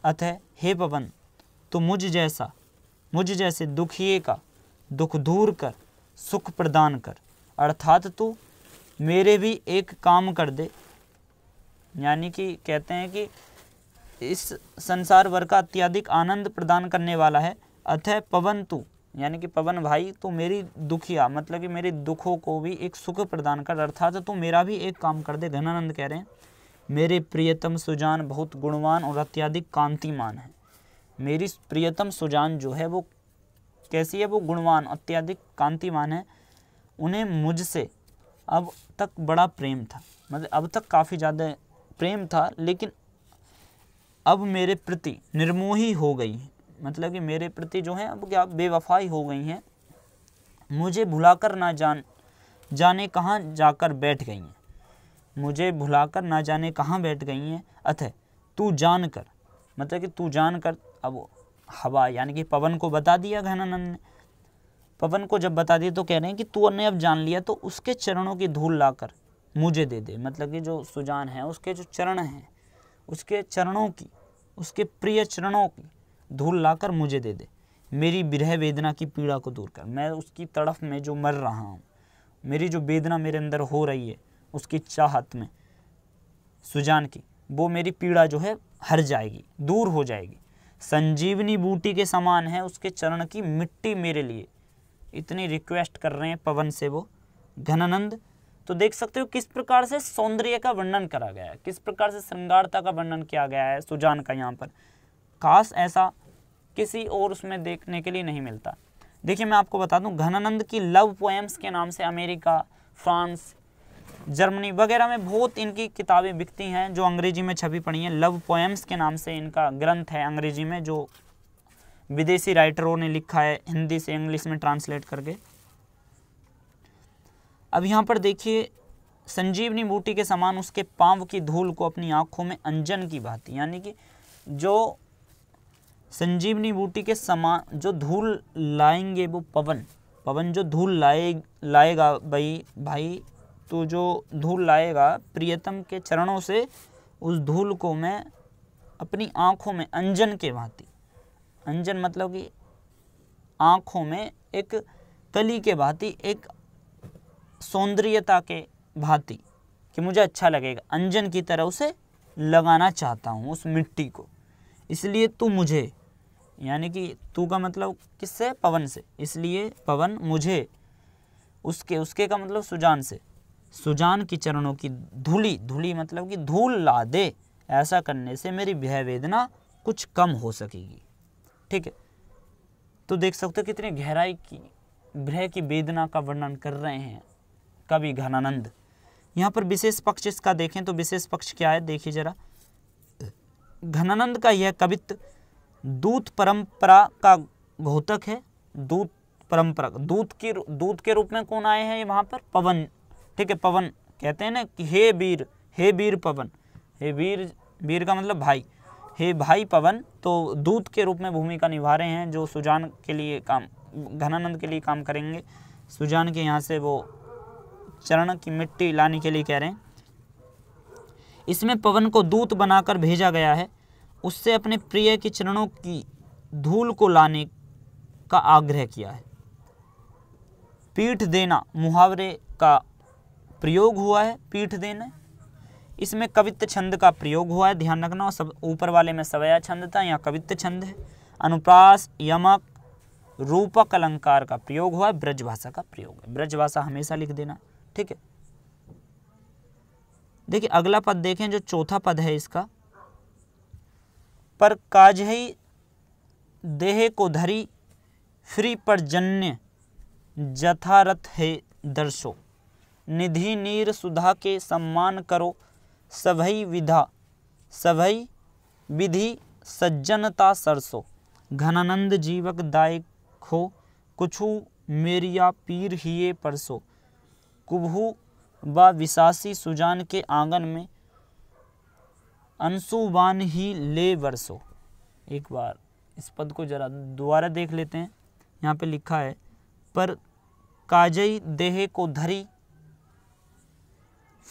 अतः हे पवन तो मुझ जैसा मुझ जैसे दुखिए का दुख दूर कर सुख प्रदान कर अर्थात तू मेरे भी एक काम कर दे यानी कि कहते हैं कि इस संसार वर का अत्याधिक आनंद प्रदान करने वाला है अतः पवन तू यानी कि पवन भाई तू मेरी दुखिया मतलब कि मेरे दुखों को भी एक सुख प्रदान कर अर्थात तू मेरा भी एक काम कर दे घनानंद कह रहे हैं मेरे प्रियतम सुजान बहुत गुणवान और अत्यधिक कांतिमान है मेरी प्रियतम सुजान जो है वो कैसी है वो गुणवान अत्यधिक कांतिमान है उन्हें मुझसे अब तक बड़ा प्रेम था मतलब अब तक काफ़ी ज़्यादा प्रेम था लेकिन अब मेरे प्रति निर्मोही हो गई है मतलब कि मेरे प्रति जो है अब क्या बेवफाई हो गई हैं मुझे भुलाकर ना जान जाने कहाँ जाकर बैठ गई हैं मुझे भुलाकर ना जाने कहाँ बैठ गई हैं अतः तू जान कर मतलब कि तू जान कर अब हवा यानी कि पवन को बता दिया घनानंद ने पवन को जब बता दिया तो कह रहे हैं कि तू ने अब जान लिया तो उसके चरणों की धूल लाकर मुझे दे दे मतलब कि जो सुजान है उसके जो चरण हैं उसके चरणों की उसके प्रिय चरणों की धूल लाकर मुझे दे दे मेरी विरह वेदना की पीड़ा को दूर कर मैं उसकी तड़फ में जो मर रहा हूँ मेरी जो वेदना मेरे अंदर हो रही है उसकी चाहत में सुजान की वो मेरी पीड़ा जो है हर जाएगी दूर हो जाएगी संजीवनी बूटी के समान है उसके चरण की मिट्टी मेरे लिए इतनी रिक्वेस्ट कर रहे हैं पवन से वो घनानंद तो देख सकते हो किस प्रकार से सौंदर्य का वर्णन करा गया है किस प्रकार से श्रृंगारता का वर्णन किया गया है सुजान का यहाँ पर खास ऐसा किसी और उसमें देखने के लिए नहीं मिलता देखिए मैं आपको बता दूं घनानंद की लव पोएम्स के नाम से अमेरिका फ्रांस जर्मनी वगैरह में बहुत इनकी किताबें बिकती हैं जो अंग्रेजी में छपी पड़ी हैं लव पोएम्स के नाम से इनका ग्रंथ है अंग्रेजी में जो विदेशी राइटरों ने लिखा है हिंदी से इंग्लिश में ट्रांसलेट करके अब यहाँ पर देखिए संजीवनी बूटी के समान उसके पाँव की धूल को अपनी आँखों में अंजन की भांति यानी कि जो संजीवनी बूटी के समान जो धूल लाएंगे वो पवन पवन जो धूल लाए लाएगा भाई भाई तो जो धूल लाएगा प्रियतम के चरणों से उस धूल को मैं अपनी आँखों में अंजन के भांति अंजन मतलब कि आँखों में एक कली के भांति एक सौंदर्यता के भांति कि मुझे अच्छा लगेगा अंजन की तरह उसे लगाना चाहता हूँ उस मिट्टी को इसलिए तू मुझे यानी कि तू का मतलब किससे पवन से इसलिए पवन मुझे उसके उसके का मतलब सुजान से सुजान की चरणों की धूली धूली मतलब कि धूल ला दे ऐसा करने से मेरी भय वेदना कुछ कम हो सकेगी ठीक है तो देख सकते हो कितने गहराई की भ्रह की वेदना का वर्णन कर रहे हैं कवि घनानंद यहाँ पर विशेष पक्ष इसका देखें तो विशेष पक्ष क्या है देखिए जरा घनानंद का यह कवित्व दूत परंपरा का घोतक है दूत परंपरा दूत की दूत के रूप में कौन आए हैं ये वहाँ पर पवन ठीक है पवन कहते हैं ना कि हे वीर हे वीर पवन हे वीर वीर का मतलब भाई हे भाई पवन तो दूत के रूप में भूमिका निभा रहे हैं जो सुजान के लिए काम घनानंद के लिए काम करेंगे सुजान के यहाँ से वो चरण की मिट्टी लाने के लिए कह रहे हैं इसमें पवन को दूत बनाकर भेजा गया है उससे अपने प्रिय के चरणों की धूल को लाने का आग्रह किया है पीठ देना मुहावरे का प्रयोग हुआ है पीठ देना इसमें कवित्त छंद का प्रयोग हुआ है ध्यान रखना और सब ऊपर वाले में सवया छंद था यहाँ कवित्त छंद है अनुप्रास यमक रूपक अलंकार का प्रयोग हुआ है ब्रजभाषा का प्रयोग है ब्रजभाषा हमेशा लिख देना ठीक है देखिए अगला पद देखें जो चौथा पद है इसका पर काजही देह को धरी फ्री पर जन्य जथारथ है दर्शो निधि नीर सुधा के सम्मान करो सभई विधा सभई विधि सज्जनता सरसो घनानंद जीवक दायक हो कुछु मेरिया पीर हिये परसो कुभु व विशासी सुजान के आंगन में अंशुबान ही ले वर्षो एक बार इस पद को जरा दोबारा देख लेते हैं यहाँ पे लिखा है पर काजई देह को धरी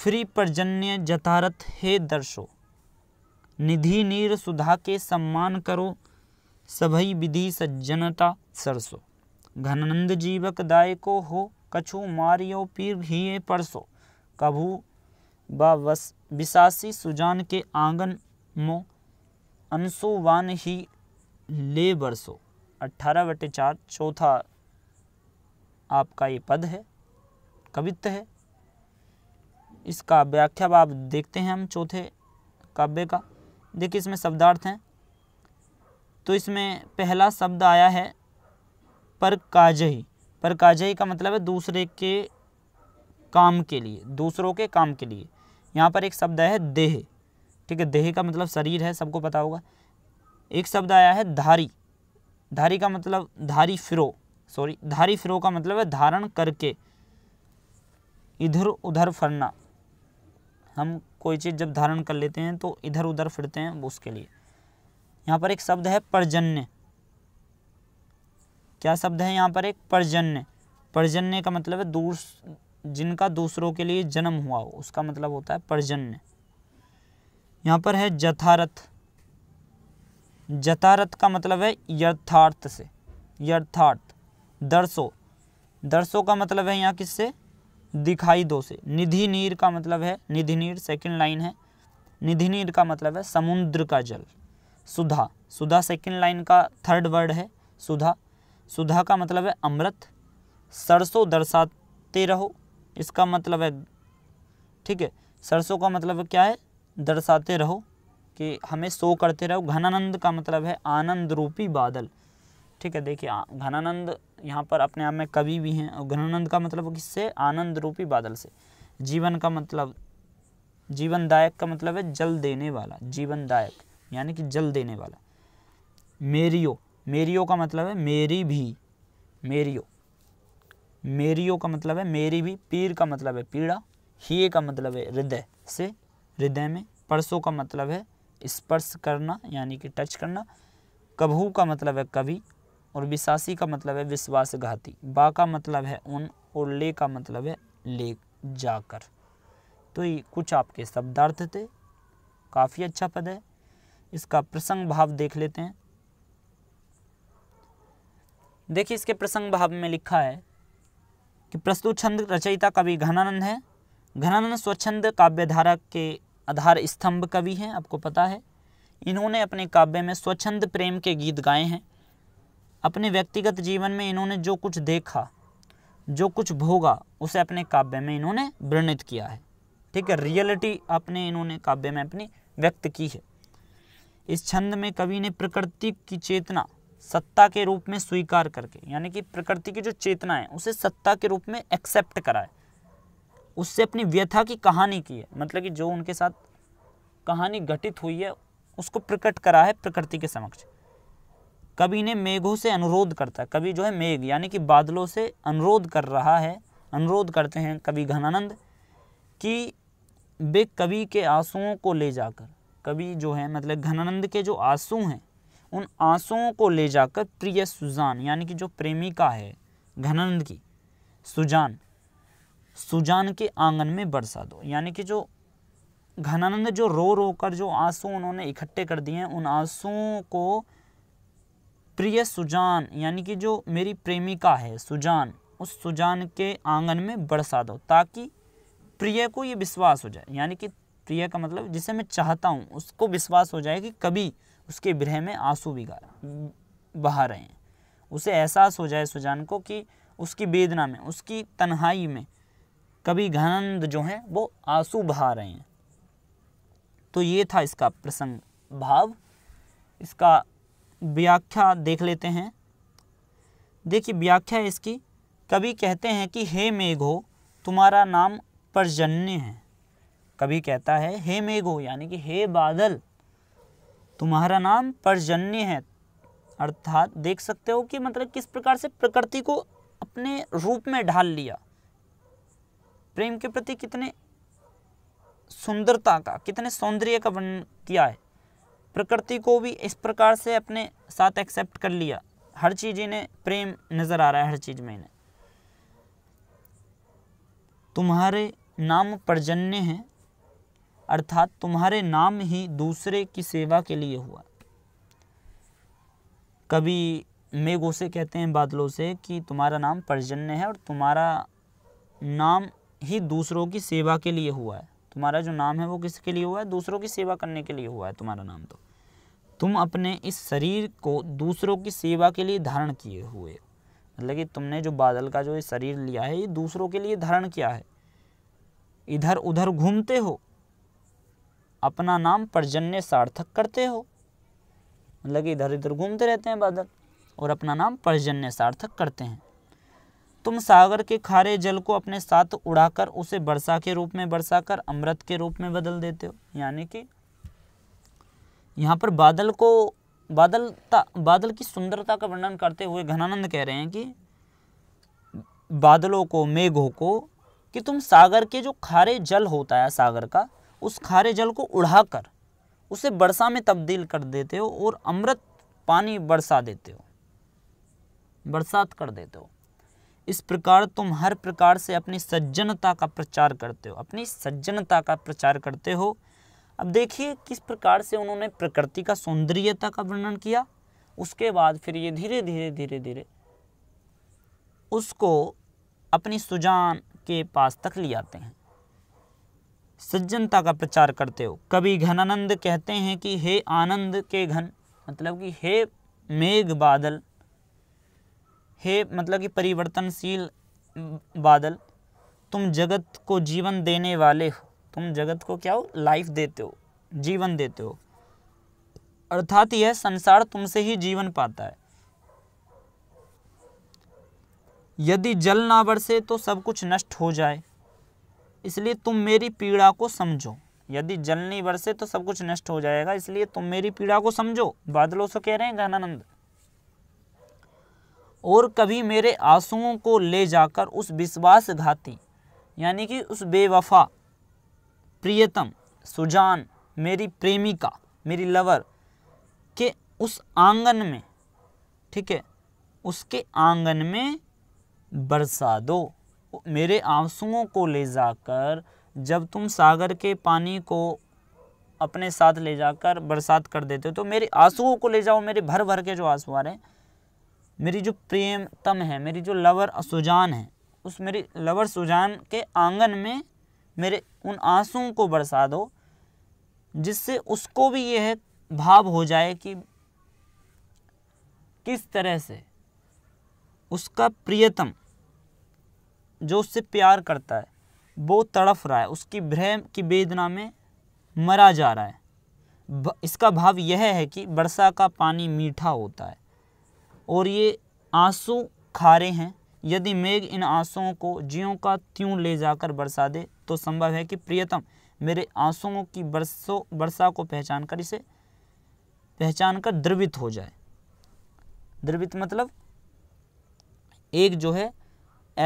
फ्री परजन्य जतारथ हे दर्शो निधि नीर सुधा के सम्मान करो सभी विधि सज्जनता सरसो घनंद जीवक दाय को हो कछु मारियो पीर भीए परसो कभू बासासी विशासी सुजान के आंगन मो वान ही ले बरसो अठारह बटे चार चौथा आपका ये पद है कवित्त है इसका व्याख्या आप देखते हैं हम चौथे काव्य का देखिए इसमें शब्दार्थ हैं तो इसमें पहला शब्द आया है पर काजही पर काजही का मतलब है दूसरे के काम के लिए दूसरों के काम के लिए यहाँ पर एक शब्द आया है देह ठीक है देह का मतलब शरीर है सबको पता होगा एक शब्द आया है धारी धारी का मतलब धारी फिरो सॉरी धारी फिरो का मतलब है धारण करके इधर उधर फरना हम कोई चीज़ जब धारण कर लेते हैं तो इधर उधर फिरते हैं उसके लिए यहाँ पर एक शब्द है पर्जन्य क्या शब्द है यहाँ पर एक पर्जन्य पर्जन्य का मतलब है दूर जिनका दूसरों के लिए जन्म हुआ हो उसका मतलब होता है पर्जन्य यहाँ पर है जथारथ जथारथ का मतलब है यथार्थ से यथार्थ दर्शो दर्शो का मतलब है यहाँ किससे दिखाई दो से निधि नीर का मतलब है निधि नीर सेकेंड लाइन है निधि नीर का मतलब है समुद्र का जल सुधा सुधा सेकेंड लाइन का थर्ड वर्ड है सुधा सुधा का मतलब है अमृत सरसों दर्शाते रहो इसका मतलब है ठीक है सरसों का मतलब क्या है दर्शाते रहो कि हमें सो करते रहो घनानंद का मतलब है आनंद रूपी बादल ठीक है देखिए घनानंद यहाँ पर अपने आप में कवि भी हैं और घनानंद का मतलब किससे आनंद रूपी बादल से जीवन का मतलब जीवनदायक का मतलब है जल देने वाला जीवनदायक यानी कि जल देने वाला मेरियो मेरियो का मतलब है मेरी भी मेरियो मेरियो का मतलब है मेरी भी पीर का मतलब है पीड़ा ही का मतलब है हृदय से हृदय में परसों का मतलब है स्पर्श करना यानी कि टच करना कभू का मतलब है कभी और विशासी का मतलब है विश्वासघाती बा का मतलब है उन और ले का मतलब है ले जाकर तो ये कुछ आपके शब्दार्थ थे काफ़ी अच्छा पद है इसका प्रसंग भाव देख लेते हैं देखिए इसके प्रसंग भाव में लिखा है कि प्रस्तुत छंद रचयिता कवि घनानंद है घनानंद स्वच्छंद काव्यधारा के आधार स्तंभ कवि हैं आपको पता है इन्होंने अपने काव्य में स्वच्छंद प्रेम के गीत गाए हैं अपने व्यक्तिगत जीवन में इन्होंने जो कुछ देखा जो कुछ भोगा उसे अपने काव्य में इन्होंने वर्णित किया है ठीक है रियलिटी अपने इन्होंने काव्य में अपनी व्यक्त की है इस छंद में कवि ने प्रकृति की चेतना सत्ता के रूप में स्वीकार करके यानी कि प्रकृति की जो चेतना है उसे सत्ता के रूप में एक्सेप्ट करा है उससे अपनी व्यथा की कहानी की है मतलब कि जो उनके साथ कहानी घटित हुई है उसको प्रकट करा है प्रकृति के समक्ष कभी इन्हें मेघों से अनुरोध करता है कभी जो है मेघ यानी कि बादलों से अनुरोध कर रहा है अनुरोध करते हैं कभी घनानंद कि वे कवि के आंसुओं को ले जाकर कवि जो है मतलब घनानंद के जो आंसू हैं उन आंसुओं को ले जाकर प्रिय सुजान यानी कि जो प्रेमिका है घनानंद की सुजान सुजान के आंगन में बरसा दो यानी कि जो घनानंद जो रो रो कर जो आंसू उन्होंने इकट्ठे कर दिए हैं उन आंसुओं को प्रिय सुजान यानी कि जो मेरी प्रेमिका है सुजान उस सुजान के आंगन में बरसा दो ताकि प्रिय को ये विश्वास हो जाए यानी कि प्रिय का मतलब जिसे मैं चाहता हूँ उसको विश्वास हो जाए कि कभी उसके ब्रह में आंसू भी बहा रहे हैं उसे एहसास हो जाए सुजान को कि उसकी वेदना में उसकी तन्हाई में कभी घनंद जो हैं वो आंसू बहा रहे हैं तो ये था इसका प्रसंग भाव इसका व्याख्या देख लेते हैं देखिए व्याख्या इसकी कभी कहते हैं कि हे मेघो तुम्हारा नाम परजन्य है कभी कहता है हे मेघो यानी कि हे बादल तुम्हारा नाम परजन्य है अर्थात देख सकते हो कि मतलब किस प्रकार से प्रकृति को अपने रूप में ढाल लिया प्रेम के प्रति कितने सुंदरता का कितने सौंदर्य का वर्णन किया है प्रकृति को भी इस प्रकार से अपने साथ एक्सेप्ट कर लिया हर चीज़ इन्हें प्रेम नज़र आ रहा है हर चीज़ में इन्हें तुम्हारे नाम पर्जन्य हैं अर्थात तुम्हारे नाम ही दूसरे की सेवा के लिए हुआ कभी मेघों से कहते हैं बादलों से कि तुम्हारा नाम पर्जन्य है और तुम्हारा नाम ही दूसरों की सेवा के लिए हुआ है तुम्हारा जो नाम है वो किसके लिए हुआ है दूसरों की सेवा करने के लिए हुआ है तुम्हारा नाम तो तुम अपने इस शरीर को दूसरों की सेवा के लिए धारण किए हुए हो मतलब कि तुमने जो बादल का जो ये शरीर लिया है ये दूसरों के लिए धारण किया है इधर उधर घूमते हो अपना नाम पर्जन्य सार्थक करते हो मतलब कि इधर उधर घूमते रहते हैं बादल और अपना नाम पर्जन्य सार्थक करते हैं तुम सागर के खारे जल को अपने साथ उड़ाकर उसे वर्षा के रूप में वर्षा कर अमृत के रूप में बदल देते हो यानी कि यहाँ पर बादल को बादल बादल की सुंदरता का वर्णन करते हुए घनानंद कह रहे हैं कि बादलों को मेघों को कि तुम सागर के जो खारे जल होता है सागर का उस खारे जल को उड़ाकर उसे वर्षा में तब्दील कर देते हो और अमृत पानी बरसा देते हो बरसात कर देते हो इस प्रकार तुम हर प्रकार से अपनी सज्जनता का प्रचार करते हो अपनी सज्जनता का प्रचार करते हो अब देखिए किस प्रकार से उन्होंने प्रकृति का सौंदर्यता का वर्णन किया उसके बाद फिर ये धीरे धीरे धीरे धीरे उसको अपनी सुजान के पास तक ले आते हैं सज्जनता का प्रचार करते हो कभी घनानंद कहते हैं कि हे आनंद के घन मतलब कि हे मेघ बादल हे मतलब कि परिवर्तनशील बादल तुम जगत को जीवन देने वाले हो तुम जगत को क्या हो लाइफ देते हो जीवन देते हो अर्थात यह संसार तुमसे ही जीवन पाता है यदि जल ना बरसे तो सब कुछ नष्ट हो जाए इसलिए तुम मेरी पीड़ा को समझो यदि जल नहीं बरसे तो सब कुछ नष्ट हो जाएगा इसलिए तुम मेरी पीड़ा को समझो बादलों से कह रहे हैं गहनानंद और कभी मेरे आंसुओं को ले जाकर उस विश्वासघाती यानी कि उस बेवफा प्रियतम सुजान मेरी प्रेमिका मेरी लवर के उस आंगन में ठीक है उसके आंगन में बरसा दो मेरे आंसुओं को ले जाकर जब तुम सागर के पानी को अपने साथ ले जाकर बरसात कर देते हो तो मेरे आंसुओं को ले जाओ मेरे भर भर के जो आंसू आ रहे हैं मेरी जो प्रेमतम है मेरी जो लवर सुजान है उस मेरी लवर सुजान के आंगन में मेरे उन आंसुओं को बरसा दो जिससे उसको भी यह भाव हो जाए कि किस तरह से उसका प्रियतम जो उससे प्यार करता है वो तड़फ रहा है उसकी भ्रम की वेदना में मरा जा रहा है इसका भाव यह है कि वर्षा का पानी मीठा होता है और ये आंसू खारे हैं यदि मेघ इन आंसुओं को ज्यों का त्यों ले जाकर बरसा दे तो संभव है कि प्रियतम मेरे आंसुओं की बरसों वर्षा को पहचान कर इसे पहचान कर द्रवित हो जाए द्रवित मतलब एक जो है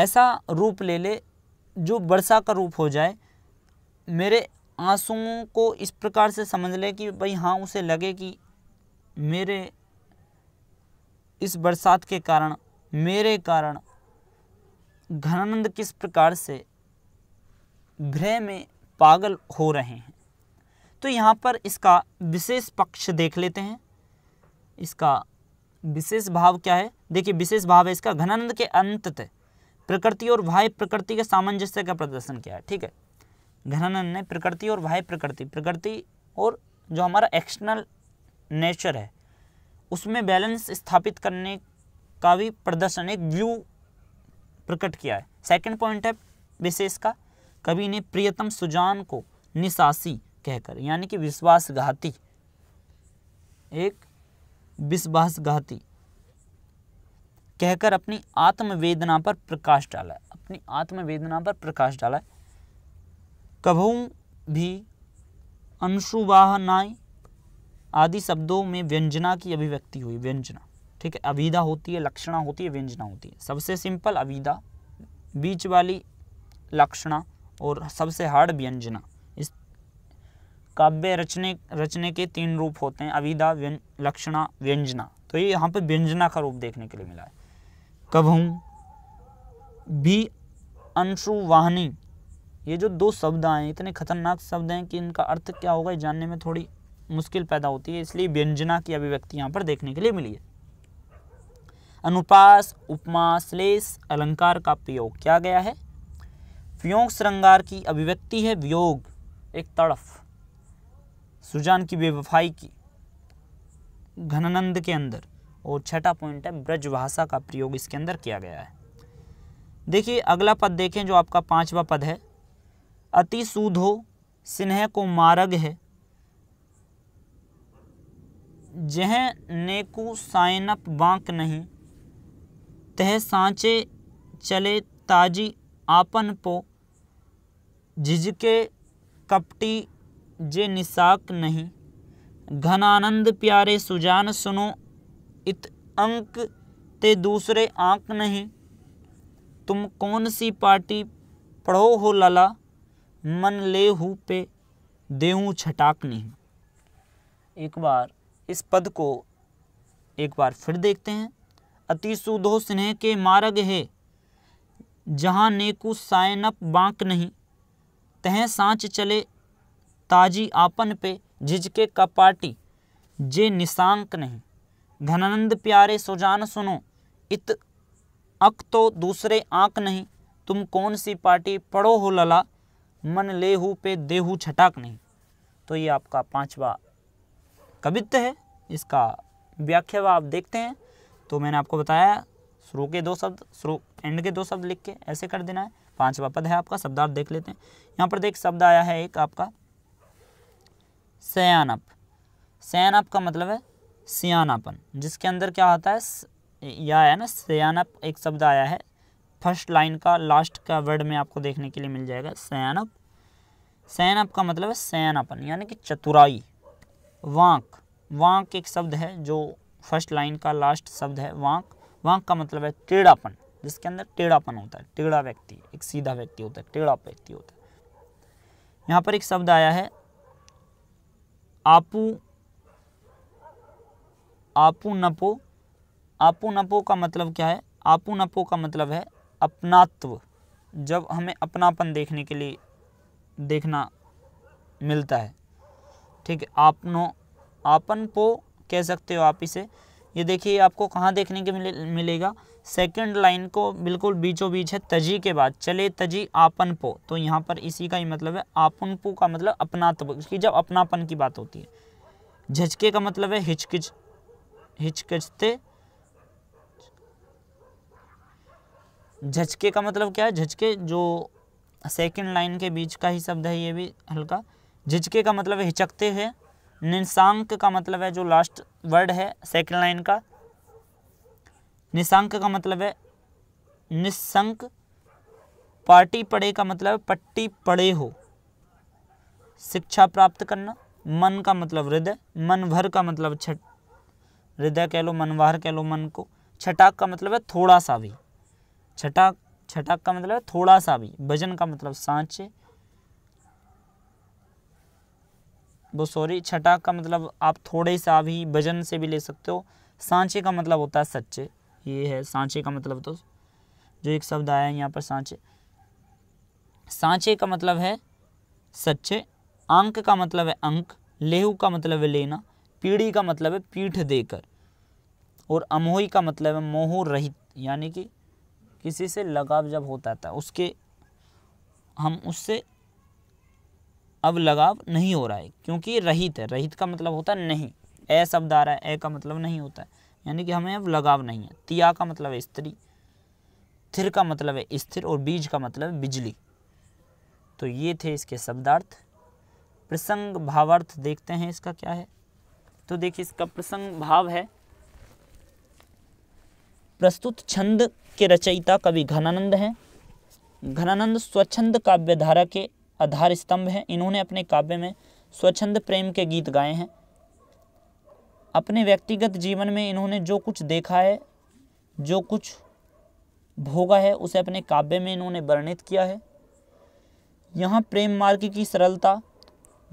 ऐसा रूप ले ले जो वर्षा का रूप हो जाए मेरे आंसुओं को इस प्रकार से समझ ले कि भाई हाँ उसे लगे कि मेरे इस बरसात के कारण मेरे कारण घनानंद किस प्रकार से गृह में पागल हो रहे हैं तो यहाँ पर इसका विशेष पक्ष देख लेते हैं इसका विशेष भाव क्या है देखिए विशेष भाव है इसका घनानंद के अंत प्रकृति और भाई प्रकृति के सामंजस्य का प्रदर्शन किया है ठीक है घनानंद ने प्रकृति और भाई प्रकृति प्रकृति और जो हमारा एक्सटर्नल नेचर है उसमें बैलेंस स्थापित करने का भी प्रदर्शन एक व्यू प्रकट किया है सेकंड पॉइंट है विशेष का कवि ने प्रियतम सुजान को निशासी कहकर यानी कि विश्वासघाती एक विश्वासघाती कहकर अपनी आत्मवेदना पर प्रकाश डाला है अपनी आत्मवेदना पर प्रकाश डाला है कभू भी अंशुवाहनाएं आदि शब्दों में व्यंजना की अभिव्यक्ति हुई व्यंजना ठीक है अविधा होती है लक्षणा होती है व्यंजना होती है सबसे सिंपल अविधा बीच वाली लक्षणा और सबसे हार्ड व्यंजना इस काव्य रचने रचने के तीन रूप होते हैं अविधा व्यं लक्षणा व्यंजना तो ये यहाँ पर व्यंजना का रूप देखने के लिए मिला है कभूं भी अंशु वाहनी ये जो दो शब्द आए इतने खतरनाक शब्द हैं कि इनका अर्थ क्या होगा जानने में थोड़ी मुश्किल पैदा होती है इसलिए व्यंजना की अभिव्यक्ति यहाँ पर देखने के लिए मिली है अनुपास उपमा श्लेष अलंकार का प्रयोग किया गया है व्योग श्रृंगार की अभिव्यक्ति है वियोग एक तड़फ सुजान की बेवफाई की घनानंद के अंदर और छठा पॉइंट है ब्रज भाषा का प्रयोग इसके अंदर किया गया है देखिए अगला पद देखें जो आपका पांचवा पद है अति सूधो स्नेह को मारग है जह नेकू साइनप बांक नहीं तह सांचे चले ताजी आपन पो झिझके कपटी जे निसाक नहीं घनानंद प्यारे सुजान सुनो इत अंक ते दूसरे आंक नहीं तुम कौन सी पार्टी पढ़ो हो लला मन ले हूँ पे देऊँ छटाक नहीं एक बार इस पद को एक बार फिर देखते हैं अति सुधो स्नेह के मार्ग है जहाँ नेकु सायनप बांक नहीं तह सांच चले ताजी आपन पे झिझके कपाटी जे निशांक नहीं घनानंद प्यारे सुजान सुनो इत अक तो दूसरे आंक नहीं तुम कौन सी पार्टी पढ़ो हो लला मन लेहू पे देहू छटाक नहीं तो ये आपका पांचवा कवित्व है इसका व्याख्या आप देखते हैं तो मैंने आपको बताया शुरू के दो शब्द शुरू एंड के दो शब्द लिख के ऐसे कर देना है पांचवा पद है आपका शब्दार्थ देख लेते हैं यहाँ पर देख शब्द आया है एक आपका सयानप सयानप का मतलब है सियानापन जिसके अंदर क्या आता है यह आया ना सयानप एक शब्द आया है फर्स्ट लाइन का लास्ट का वर्ड में आपको देखने के लिए मिल जाएगा सयानप सयानप का मतलब है सयानापन यानी कि चतुराई वांक वांक एक शब्द है जो फर्स्ट लाइन का लास्ट शब्द है वांक वांक का मतलब है टेढ़ापन जिसके अंदर टेढ़ापन होता है टेढ़ा व्यक्ति एक सीधा व्यक्ति होता है टेढ़ा व्यक्ति होता है यहाँ पर एक शब्द आया है आपू आपू नपो आपू नपो का मतलब क्या है आपू नपो का मतलब है अपनात्व जब हमें अपनापन देखने के लिए देखना मिलता है ठीक है आपनो आपन पो कह सकते हो आप इसे ये देखिए आपको कहाँ देखने के मिले, मिलेगा सेकंड लाइन को बिल्कुल बीचों बीच है तजी के बाद चले तजी आपन पो तो यहाँ पर इसी का ही मतलब है आपन पो का मतलब अपनात्व की जब अपनापन की बात होती है झचके का मतलब है हिचकिच हिचकिचते झचके का मतलब क्या है झचके जो सेकंड लाइन के बीच का ही शब्द है ये भी हल्का झिझके का मतलब है हिचकते हुए निशांक का मतलब है जो लास्ट वर्ड है सेकेंड लाइन का निशांक का मतलब है निशंक पार्टी पड़े का मतलब पट्टी पड़े हो शिक्षा प्राप्त करना मन का मतलब हृदय मन भर का मतलब छठ हृदय कह लो मनवाहर कह लो मन को छटाक का मतलब है थोड़ा सा भी छटाक छटाक का मतलब है थोड़ा सा भी भजन का मतलब सांचे वो सॉरी छठा का मतलब आप थोड़े सा भी वजन से भी ले सकते हो सांचे का मतलब होता है सच्चे ये है सांचे का मतलब तो जो एक शब्द आया है यहाँ पर सांचे सांचे का मतलब है सच्चे अंक का मतलब है अंक लेहू का मतलब है लेना पीढ़ी का मतलब है पीठ देकर और अमोही का मतलब है मोह रहित यानी कि किसी से लगाव जब होता था उसके हम उससे अब लगाव नहीं हो रहा है क्योंकि रहित है रहित का मतलब होता है नहीं ए शब्द आ रहा है ए का मतलब नहीं होता है यानी कि हमें अब लगाव नहीं है तिया का मतलब है स्त्री थिर का मतलब है स्थिर और बीज का मतलब है बिजली तो ये थे इसके शब्दार्थ प्रसंग भावार्थ देखते हैं इसका क्या है तो देखिए इसका प्रसंग भाव है प्रस्तुत छंद के रचयिता कवि घनानंद हैं घनानंद स्वच्छंद काव्यधारा के आधार स्तंभ हैं इन्होंने अपने काव्य में स्वच्छंद प्रेम के गीत गाए हैं अपने व्यक्तिगत जीवन में इन्होंने जो कुछ देखा है जो कुछ भोगा है उसे अपने काव्य में इन्होंने वर्णित किया है यहाँ प्रेम मार्ग की सरलता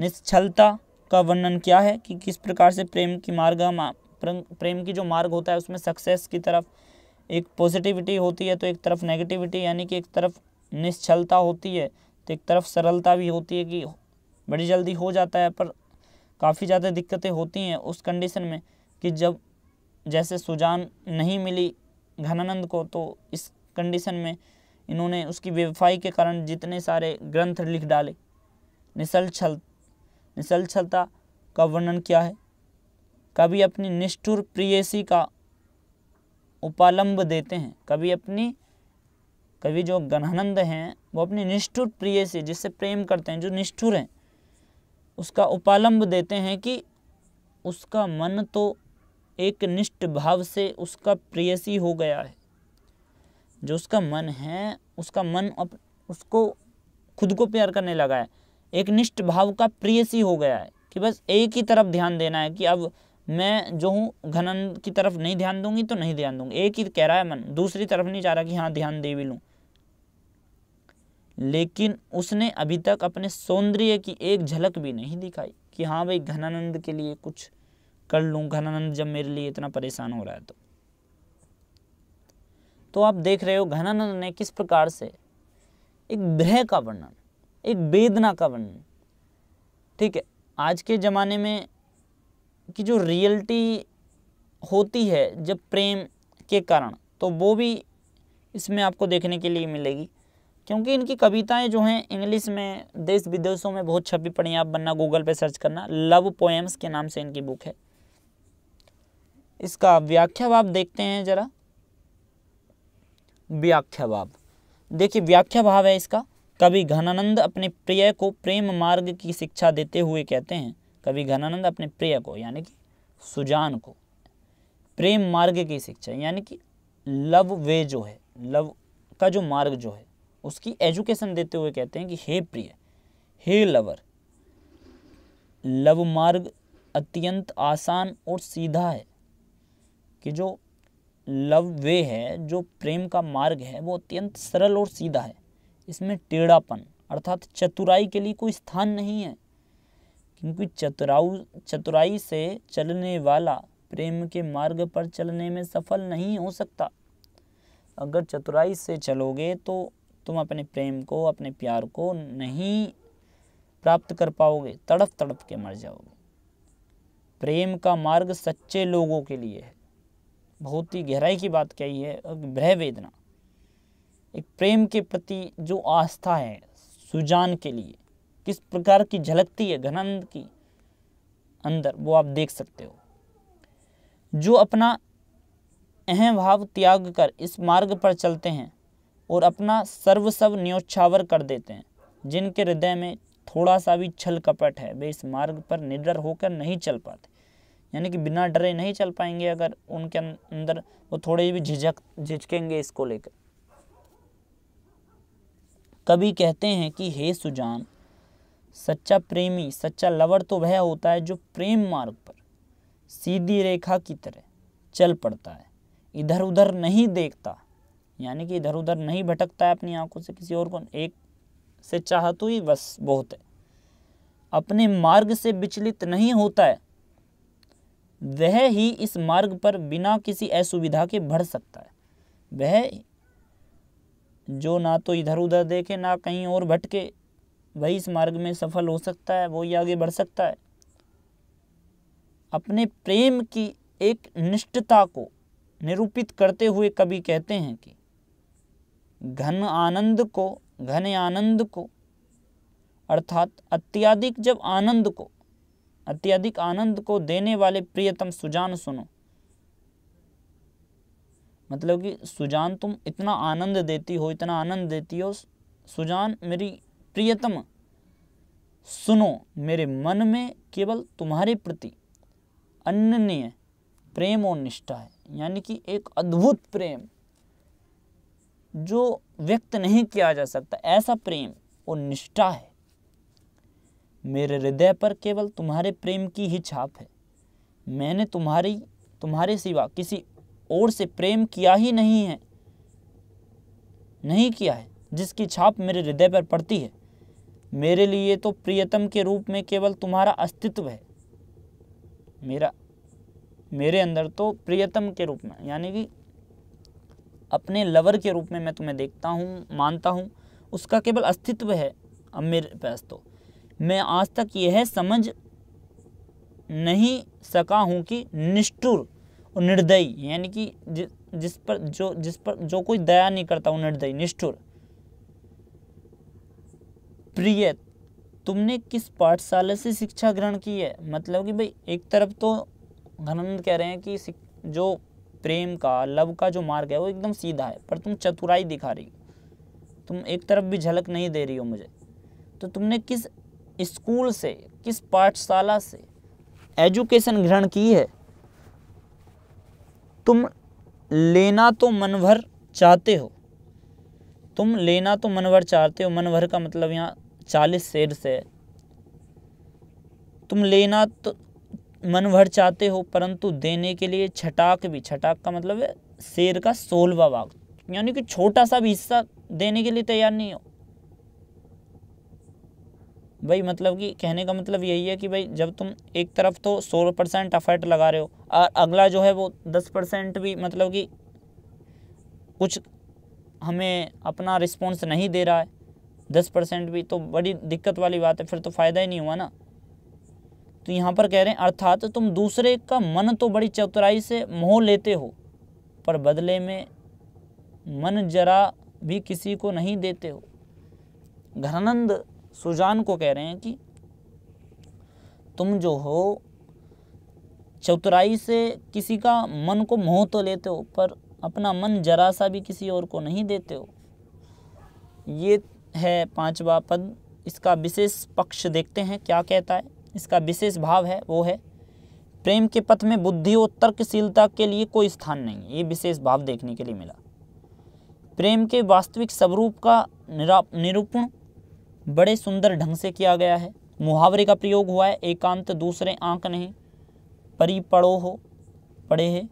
निश्छलता का वर्णन किया है कि किस प्रकार से प्रेम की मार्ग प्रेम की जो मार्ग होता है उसमें सक्सेस की तरफ एक पॉजिटिविटी होती है तो एक तरफ नेगेटिविटी यानी कि एक तरफ निश्छलता होती है तो एक तरफ सरलता भी होती है कि बड़ी जल्दी हो जाता है पर काफ़ी ज़्यादा दिक्कतें होती हैं उस कंडीशन में कि जब जैसे सुजान नहीं मिली घनानंद को तो इस कंडीशन में इन्होंने उसकी बेवफाई के कारण जितने सारे ग्रंथ लिख डाले निसल छल निसल छलता का वर्णन किया है कभी अपनी निष्ठुर प्रियसी का उपालंब देते हैं कभी अपनी कवि जो गणानंद हैं वो अपने निष्ठुर प्रिय से जिससे प्रेम करते हैं जो निष्ठुर हैं उसका उपालंब देते हैं कि उसका मन तो एक निष्ठ भाव से उसका प्रियसी हो गया है जो उसका मन है उसका मन अप उसको खुद को प्यार करने लगा है एक निष्ठ भाव का प्रियसी हो गया है कि बस एक ही तरफ ध्यान देना है कि अब मैं जो हूँ घनंद की तरफ नहीं ध्यान दूंगी तो नहीं ध्यान दूंगी एक ही कह रहा है मन दूसरी तरफ नहीं जा रहा कि हाँ ध्यान दे भी लूँ लेकिन उसने अभी तक अपने सौंदर्य की एक झलक भी नहीं दिखाई कि हाँ भाई घनानंद के लिए कुछ कर लूँ घनानंद जब मेरे लिए इतना परेशान हो रहा है तो तो आप देख रहे हो घनानंद ने किस प्रकार से एक भय का वर्णन एक वेदना का वर्णन ठीक है आज के ज़माने में कि जो रियलिटी होती है जब प्रेम के कारण तो वो भी इसमें आपको देखने के लिए मिलेगी क्योंकि इनकी कविताएं जो हैं इंग्लिश में देश विदेशों में बहुत छपी पड़ी आप बनना गूगल पे सर्च करना लव पोएम्स के नाम से इनकी बुक है इसका व्याख्या भाव देखते हैं जरा व्याख्या भाव देखिए व्याख्या भाव है इसका कवि घनानंद अपने प्रिय को प्रेम मार्ग की शिक्षा देते हुए कहते हैं कवि घनानंद अपने प्रिय को यानी कि सुजान को प्रेम मार्ग की शिक्षा यानी कि लव वे जो है लव का जो मार्ग जो है उसकी एजुकेशन देते हुए कहते हैं कि हे प्रिय हे लवर लव मार्ग अत्यंत आसान और सीधा है कि जो लव वे है जो प्रेम का मार्ग है वो अत्यंत सरल और सीधा है इसमें टेढ़ापन अर्थात चतुराई के लिए कोई स्थान नहीं है क्योंकि चतुराऊ चतुराई से चलने वाला प्रेम के मार्ग पर चलने में सफल नहीं हो सकता अगर चतुराई से चलोगे तो तुम अपने प्रेम को अपने प्यार को नहीं प्राप्त कर पाओगे तड़प तड़प के मर जाओगे प्रेम का मार्ग सच्चे लोगों के लिए है बहुत ही गहराई की बात कही है भ्रह वेदना एक प्रेम के प्रति जो आस्था है सुजान के लिए किस प्रकार की झलकती है घनंद की अंदर वो आप देख सकते हो जो अपना अहम भाव त्याग कर इस मार्ग पर चलते हैं और अपना सर्वसव न्योछावर कर देते हैं जिनके हृदय में थोड़ा सा भी छल कपट है वे इस मार्ग पर निडर होकर नहीं चल पाते यानी कि बिना डरे नहीं चल पाएंगे अगर उनके अं-, अंदर वो थोड़े भी झिझक झिझकेंगे इसको लेकर कभी कहते हैं कि हे सुजान सच्चा प्रेमी सच्चा लवर तो वह होता है जो प्रेम मार्ग पर सीधी रेखा की तरह चल पड़ता है इधर उधर नहीं देखता यानी कि इधर उधर नहीं भटकता है अपनी आंखों से किसी और को एक से चाहत ही बस बहुत है अपने मार्ग से विचलित नहीं होता है वह ही इस मार्ग पर बिना किसी असुविधा के बढ़ सकता है वह जो ना तो इधर उधर देखे ना कहीं और भटके वही इस मार्ग में सफल हो सकता है वही आगे बढ़ सकता है अपने प्रेम की एक निष्ठता को निरूपित करते हुए कभी कहते हैं कि घन आनंद को घन आनंद को अर्थात अत्याधिक जब आनंद को अत्याधिक आनंद को देने वाले प्रियतम सुजान सुनो मतलब कि सुजान तुम इतना आनंद देती हो इतना आनंद देती हो सुजान मेरी प्रियतम सुनो मेरे मन में केवल तुम्हारे प्रति अनन्य प्रेम और निष्ठा है यानी कि एक अद्भुत प्रेम जो व्यक्त नहीं किया जा सकता ऐसा प्रेम वो निष्ठा है मेरे हृदय पर केवल तुम्हारे प्रेम की ही छाप है मैंने तुम्हारी तुम्हारे सिवा किसी और से प्रेम किया ही नहीं है नहीं किया है जिसकी छाप मेरे हृदय पर पड़ती है मेरे लिए तो प्रियतम के रूप में केवल तुम्हारा अस्तित्व है मेरा मेरे अंदर तो प्रियतम के रूप में यानी कि अपने लवर के रूप में मैं तुम्हें देखता हूँ मानता हूँ उसका केवल अस्तित्व है अब मेरे पास तो मैं आज तक यह समझ नहीं सका हूँ कि निष्ठुर और निर्दयी यानी कि जिस पर जो जिस पर जो कोई दया नहीं करता वो निर्दयी निष्ठुर प्रिय तुमने किस पाठशाला से शिक्षा ग्रहण की है मतलब कि भाई एक तरफ तो घनंद कह रहे हैं कि जो प्रेम का लव का जो मार्ग है वो एकदम सीधा है पर तुम चतुराई दिखा रही हो तुम एक तरफ भी झलक नहीं दे रही हो मुझे तो तुमने किस स्कूल से किस पाठशाला से एजुकेशन ग्रहण की है तुम लेना तो मन भर चाहते हो तुम लेना तो मन भर चाहते हो मन भर का मतलब यहाँ चालीस शेर से है तुम लेना तो मन भर चाहते हो परंतु देने के लिए छटाक भी छटाक का मतलब है शेर का सोलवा भाग यानी कि छोटा सा भी हिस्सा देने के लिए तैयार नहीं हो भाई मतलब कि कहने का मतलब यही है कि भाई जब तुम एक तरफ तो सोलह परसेंट अफर्ट लगा रहे हो और अगला जो है वो दस परसेंट भी मतलब कि कुछ हमें अपना रिस्पॉन्स नहीं दे रहा है दस परसेंट भी तो बड़ी दिक्कत वाली बात है फिर तो फ़ायदा ही नहीं हुआ ना तो यहाँ पर कह रहे हैं अर्थात तुम दूसरे का मन तो बड़ी चतुराई से मोह लेते हो पर बदले में मन जरा भी किसी को नहीं देते हो घनानंद सुजान को कह रहे हैं कि तुम जो हो चतुराई से किसी का मन को मोह तो लेते हो पर अपना मन जरा सा भी किसी और को नहीं देते हो ये है पांचवा पद इसका विशेष पक्ष देखते हैं क्या कहता है इसका विशेष भाव है वो है प्रेम के पथ में बुद्धि और तर्कशीलता के लिए कोई स्थान नहीं ये विशेष भाव देखने के लिए मिला प्रेम के वास्तविक स्वरूप का निरूपण बड़े सुंदर ढंग से किया गया है मुहावरे का प्रयोग हुआ है एकांत दूसरे आंख नहीं परी पड़ो हो पड़े है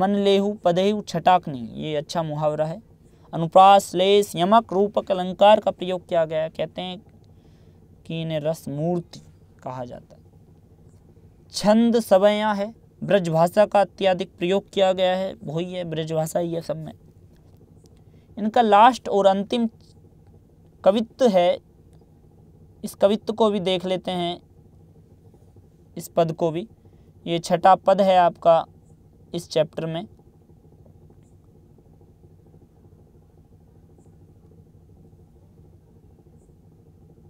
मन लेहु पदेहु छटाक नहीं ये अच्छा मुहावरा है अनुप्रास लेस यमक रूपक अलंकार का प्रयोग किया गया कहते हैं कि इन्हें रस मूर्ति कहा जाता है छंद यहाँ है ब्रजभाषा का अत्याधिक प्रयोग किया गया है वही है ब्रजभाषा यह सब में इनका लास्ट और अंतिम कवित्व है इस कवित्व को भी देख लेते हैं इस पद को भी ये छठा पद है आपका इस चैप्टर में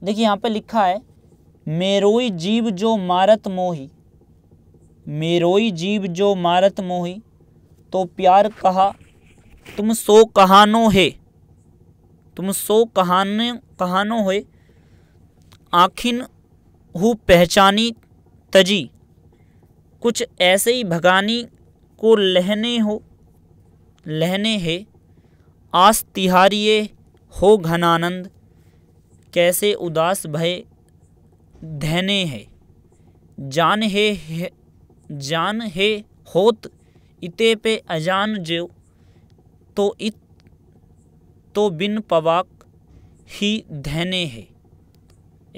देखिए यहाँ पे लिखा है मेरोई जीव जो मारत मोही मेरोई जीव जो मारत मोही तो प्यार कहा तुम सो कहानो है तुम सो कहाने कहानो है आखिन हु पहचानी तजी कुछ ऐसे ही भगानी को लहने हो लहने है आस तिहारिये हो घनानंद कैसे उदास भय धने है जान हे, है जान हे होत इते पे अजान जो तो इत तो बिन पवाक ही धने है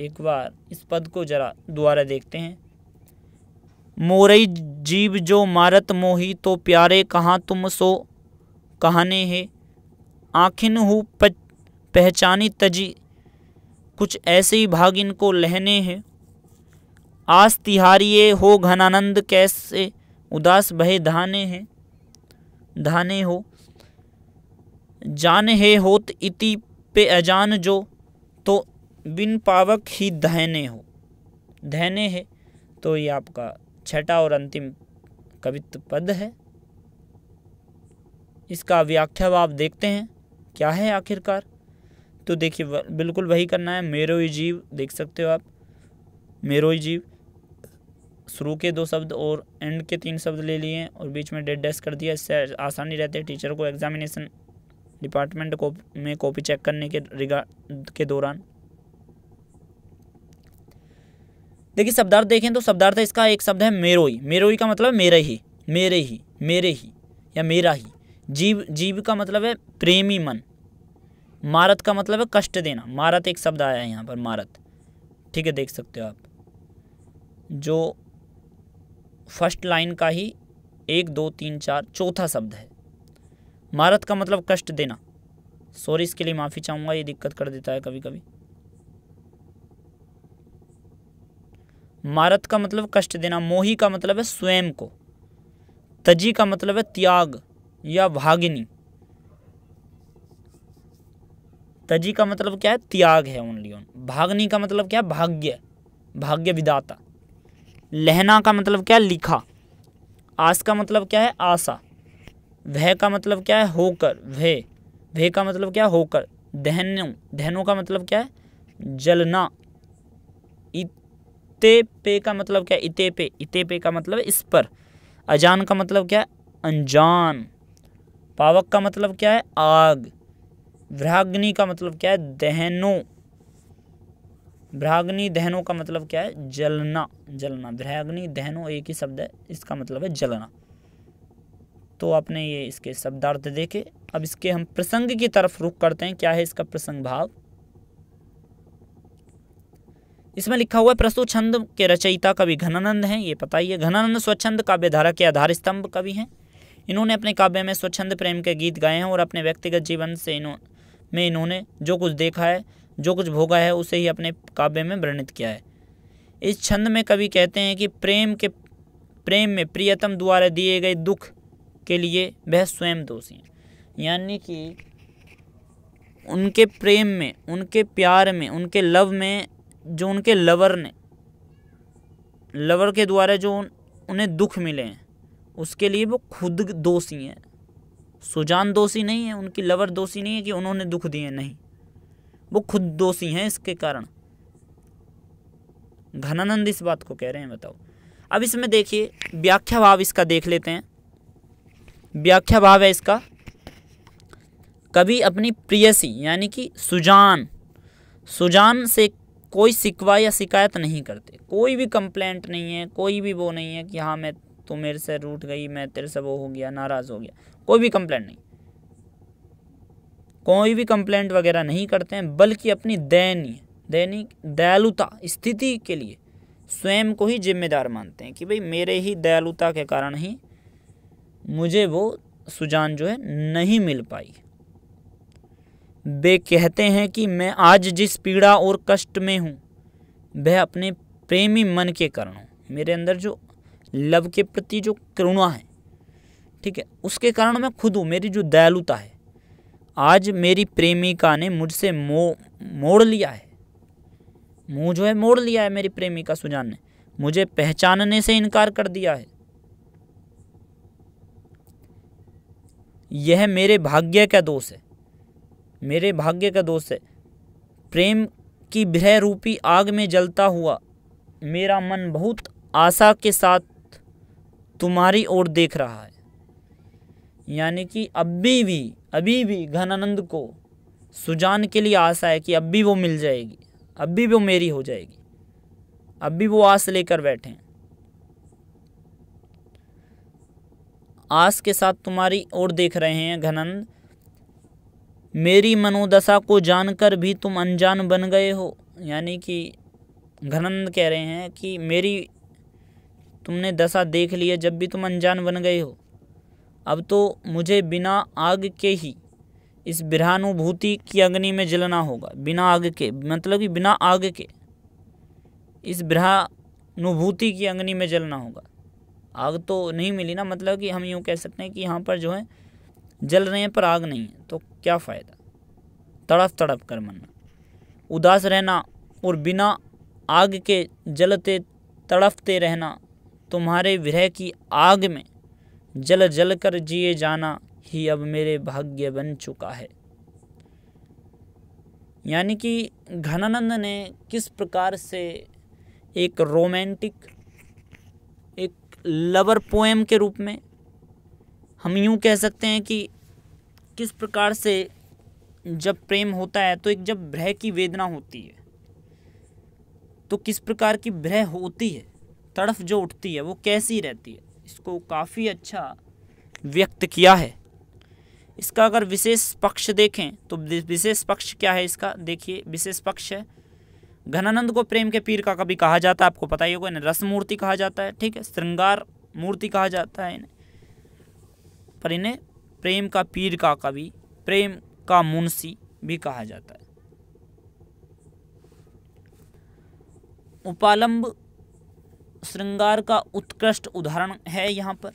एक बार इस पद को जरा दोबारा देखते हैं मोरई जीव जो मारत मोही तो प्यारे कहाँ तुम सो कहने है आखिन हूँ पहचानी तजी कुछ ऐसे ही भाग इनको लहने हैं आस तिहारिये हो घनानंद कैसे उदास बहे धाने हैं धाने हो जान है होत इति पे अजान जो तो बिन पावक ही धहने हो धहने है तो ये आपका छठा और अंतिम कवित्व पद है इसका व्याख्या आप देखते हैं क्या है आखिरकार तो देखिए बिल्कुल वही करना है मेरो जीव देख सकते हो आप मेरो जीव शुरू के दो शब्द और एंड के तीन शब्द ले लिए और बीच में डेड डेस्क कर दिया इससे आसानी रहती है टीचर को एग्जामिनेशन डिपार्टमेंट को में कॉपी चेक करने के रिगार्ड के दौरान देखिए शब्दार्थ देखें तो शब्दार्थ इसका एक शब्द है मेरोई मेरोई का मतलब मेरे ही मेरे ही मेरे ही या मेरा ही जीव जीव का मतलब है प्रेमी मन मारत का मतलब है कष्ट देना मारत एक शब्द आया है यहाँ पर मारत ठीक है देख सकते हो आप जो फर्स्ट लाइन का ही एक दो तीन चार चौथा शब्द है मारत का मतलब कष्ट देना सॉरी इसके लिए माफ़ी चाहूँगा ये दिक्कत कर देता है कभी कभी मारत का मतलब कष्ट देना मोही का मतलब है स्वयं को तजी का मतलब है त्याग या भागिनी तजी का मतलब क्या है त्याग है ओनली ओन भागनी का मतलब क्या है भाग्य भाग्य विदाता लहना का मतलब क्या है लिखा आस का मतलब क्या है आशा वह का मतलब क्या है होकर वह वह का मतलब क्या है होकर दहनु दहनों का मतलब क्या है जलना इते पे का मतलब क्या है इते पे इते पे का मतलब इस पर अजान का मतलब क्या है अनजान पावक का मतलब क्या है आग भ्राग्नि का मतलब क्या है दहनो भ्राग्नि दहनो का मतलब क्या है जलना जलना भ्राग्नि दहनो एक ही शब्द है इसका मतलब है जलना तो आपने ये इसके शब्दार्थ देखे अब इसके हम प्रसंग की तरफ रुख करते हैं क्या है इसका प्रसंग भाव इसमें लिखा हुआ है प्रस्तुत छंद के रचयिता कवि घनानंद हैं ये पता ही है घनानंद स्वच्छंद काव्यधारा के आधार स्तंभ कवि हैं इन्होंने अपने काव्य में स्वच्छंद प्रेम के गीत गाए हैं और अपने व्यक्तिगत जीवन से इन्होंने में इन्होंने जो कुछ देखा है जो कुछ भोगा है उसे ही अपने काव्य में वर्णित किया है इस छंद में कवि कहते हैं कि प्रेम के प्रेम में प्रियतम द्वारा दिए गए दुख के लिए वह स्वयं दोषी हैं यानी कि उनके प्रेम में उनके प्यार में उनके लव में जो उनके लवर ने लवर के द्वारा जो उन्हें दुख मिले हैं उसके लिए वो खुद दोषी हैं सुजान दोषी नहीं है उनकी लवर दोषी नहीं है कि उन्होंने दुख दिए नहीं वो खुद दोषी हैं इसके कारण घनानंद इस बात को कह रहे हैं बताओ अब इसमें देखिए व्याख्या भाव इसका देख लेते हैं व्याख्या भाव है इसका कभी अपनी प्रियसी यानी कि सुजान सुजान से कोई सिकवा या शिकायत नहीं करते कोई भी कंप्लेंट नहीं है कोई भी वो नहीं है कि हाँ मैं तो मेरे से रूठ गई मैं तेरे से वो हो गया नाराज़ हो गया कोई भी कंप्लेंट नहीं कोई भी कंप्लेंट वगैरह नहीं करते हैं बल्कि अपनी दैनीय दैनिक दयालुता स्थिति के लिए स्वयं को ही जिम्मेदार मानते हैं कि भाई मेरे ही दयालुता के कारण ही मुझे वो सुजान जो है नहीं मिल पाई वे कहते हैं कि मैं आज जिस पीड़ा और कष्ट में हूँ वह अपने प्रेमी मन के कारण हूँ मेरे अंदर जो लव के प्रति जो करुणा है ठीक है उसके कारण मैं खुद हूँ मेरी जो दयालुता है आज मेरी प्रेमिका ने मुझसे मो मोड़ लिया है मुँह जो है मोड़ लिया है मेरी प्रेमिका सुजान ने मुझे पहचानने से इनकार कर दिया है यह मेरे भाग्य का दोष है मेरे भाग्य का दोष है प्रेम की भ्रह रूपी आग में जलता हुआ मेरा मन बहुत आशा के साथ तुम्हारी ओर देख रहा है यानी कि अभी भी अभी भी घनानंद को सुजान के लिए आशा है कि अब भी वो मिल जाएगी अब भी वो मेरी हो जाएगी अब भी वो आस लेकर बैठे हैं आस के साथ तुम्हारी ओर देख रहे हैं घनानंद मेरी मनोदशा को जानकर भी तुम अनजान बन गए हो यानी कि घनानंद कह रहे हैं कि मेरी तुमने दशा देख ली है जब भी तुम अनजान बन गए हो अब तो मुझे बिना आग के ही इस बिरहानुभूति की अग्नि में जलना होगा बिना आग के मतलब कि बिना आग के इस बिरहानुभूति की अग्नि में जलना होगा आग तो नहीं मिली ना मतलब कि हम यूँ कह सकते हैं कि यहाँ पर जो है जल रहे हैं पर आग नहीं है तो क्या फ़ायदा तड़प तड़प कर मरना उदास रहना और बिना आग के जलते तड़पते रहना तुम्हारे विरह की आग में जल जल कर जिए जाना ही अब मेरे भाग्य बन चुका है यानी कि घनानंद ने किस प्रकार से एक रोमांटिक एक लवर पोएम के रूप में हम यूँ कह सकते हैं कि किस प्रकार से जब प्रेम होता है तो एक जब भ्रह की वेदना होती है तो किस प्रकार की भ्रह होती है तड़फ जो उठती है वो कैसी रहती है इसको काफ़ी अच्छा व्यक्त किया है इसका अगर विशेष पक्ष देखें तो विशेष पक्ष क्या है इसका देखिए विशेष पक्ष है घनानंद को प्रेम के पीर का कभी कहा जाता है आपको पता ही होगा इन्हें रस मूर्ति कहा जाता है ठीक है श्रृंगार मूर्ति कहा जाता है इन्हें पर इन्हें प्रेम का पीर का कवि प्रेम का मुंशी भी कहा जाता है उपालंब श्रृंगार का उत्कृष्ट उदाहरण है यहाँ पर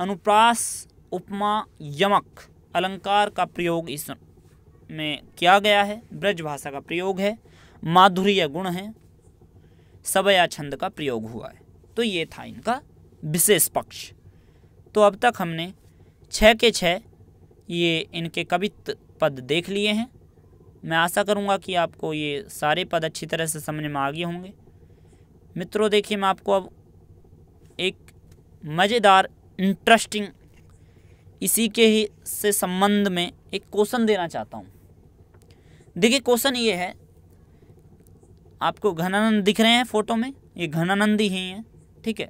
अनुप्रास उपमा यमक अलंकार का प्रयोग इस में किया गया है ब्रज भाषा का प्रयोग है माधुर्य गुण है सबया छंद का प्रयोग हुआ है तो ये था इनका विशेष पक्ष तो अब तक हमने छः के छः ये इनके कवित्व पद देख लिए हैं मैं आशा करूँगा कि आपको ये सारे पद अच्छी तरह से समझ में आ गए होंगे मित्रों देखिए मैं आपको अब एक मज़ेदार इंटरेस्टिंग इसी के ही से संबंध में एक क्वेश्चन देना चाहता हूँ देखिए क्वेश्चन ये है आपको घनानंद दिख रहे हैं फ़ोटो में ये घनानंद ही हैं ठीक है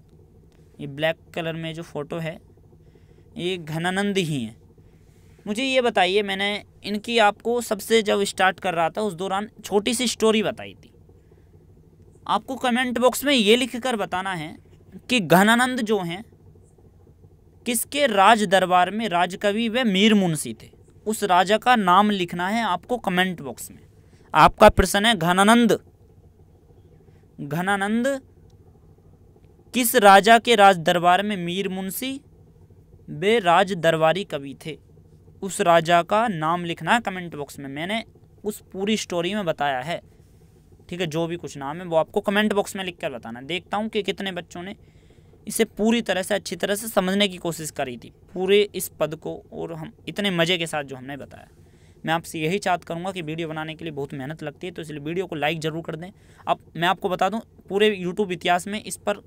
ये ब्लैक कलर में जो फ़ोटो है ये घनानंद ही हैं मुझे ये बताइए मैंने इनकी आपको सबसे जब स्टार्ट कर रहा था उस दौरान छोटी सी स्टोरी बताई थी आपको कमेंट बॉक्स में ये लिख कर बताना है कि घनानंद जो हैं किसके राज दरबार में राजकवि व मीर मुंशी थे उस राजा का नाम लिखना है आपको कमेंट बॉक्स में आपका प्रश्न है घनानंद घनानंद किस राजा के राज दरबार में मीर मुंशी वे राज दरबारी कवि थे उस राजा का नाम लिखना है कमेंट बॉक्स में मैंने उस पूरी स्टोरी में बताया है ठीक है जो भी कुछ नाम है वो आपको कमेंट बॉक्स में लिख कर बताना देखता हूँ कि कितने बच्चों ने इसे पूरी तरह से अच्छी तरह से समझने की कोशिश करी थी पूरे इस पद को और हम इतने मज़े के साथ जो हमने बताया मैं आपसे यही चाहत करूँगा कि वीडियो बनाने के लिए बहुत मेहनत लगती है तो इसलिए वीडियो को लाइक ज़रूर कर दें अब मैं आपको बता दूँ पूरे यूट्यूब इतिहास में इस पर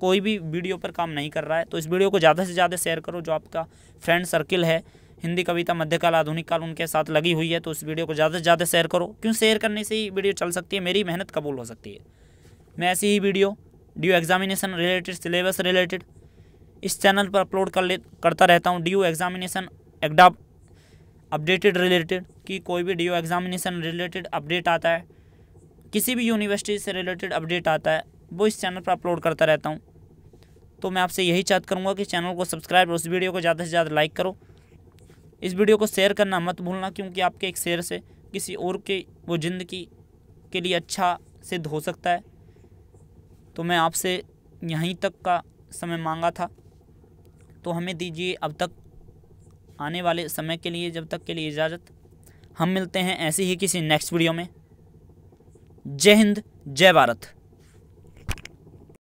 कोई भी वीडियो पर काम नहीं कर रहा है तो इस वीडियो को ज़्यादा से ज़्यादा शेयर करो जो आपका फ्रेंड सर्किल है हिंदी कविता मध्यकाल आधुनिक काल उनके साथ लगी हुई है तो उस वीडियो को ज़्यादा से ज़्यादा शेयर करो क्यों शेयर करने से ही वीडियो चल सकती है मेरी मेहनत कबूल हो सकती है मैं ऐसी ही video DU examination related syllabus related इस चैनल पर अपलोड कर ले करता रहता हूँ डी एग्जामिनेशन एग्डा अपडेटेड रिलेटेड कि कोई भी डी एग्जामिनेशन रिलेटेड अपडेट आता है किसी भी यूनिवर्सिटी से रिलेटेड अपडेट आता है वो इस चैनल पर अपलोड करता रहता हूँ तो मैं आपसे यही चाहत करूँगा कि चैनल को सब्सक्राइब और उस वीडियो को ज़्यादा से ज़्यादा लाइक करो इस वीडियो को शेयर करना मत भूलना क्योंकि आपके एक शेयर से किसी और के वो ज़िंदगी के लिए अच्छा सिद्ध हो सकता है तो मैं आपसे यहीं तक का समय मांगा था तो हमें दीजिए अब तक आने वाले समय के लिए जब तक के लिए इजाज़त हम मिलते हैं ऐसे ही किसी नेक्स्ट वीडियो में जय हिंद जय भारत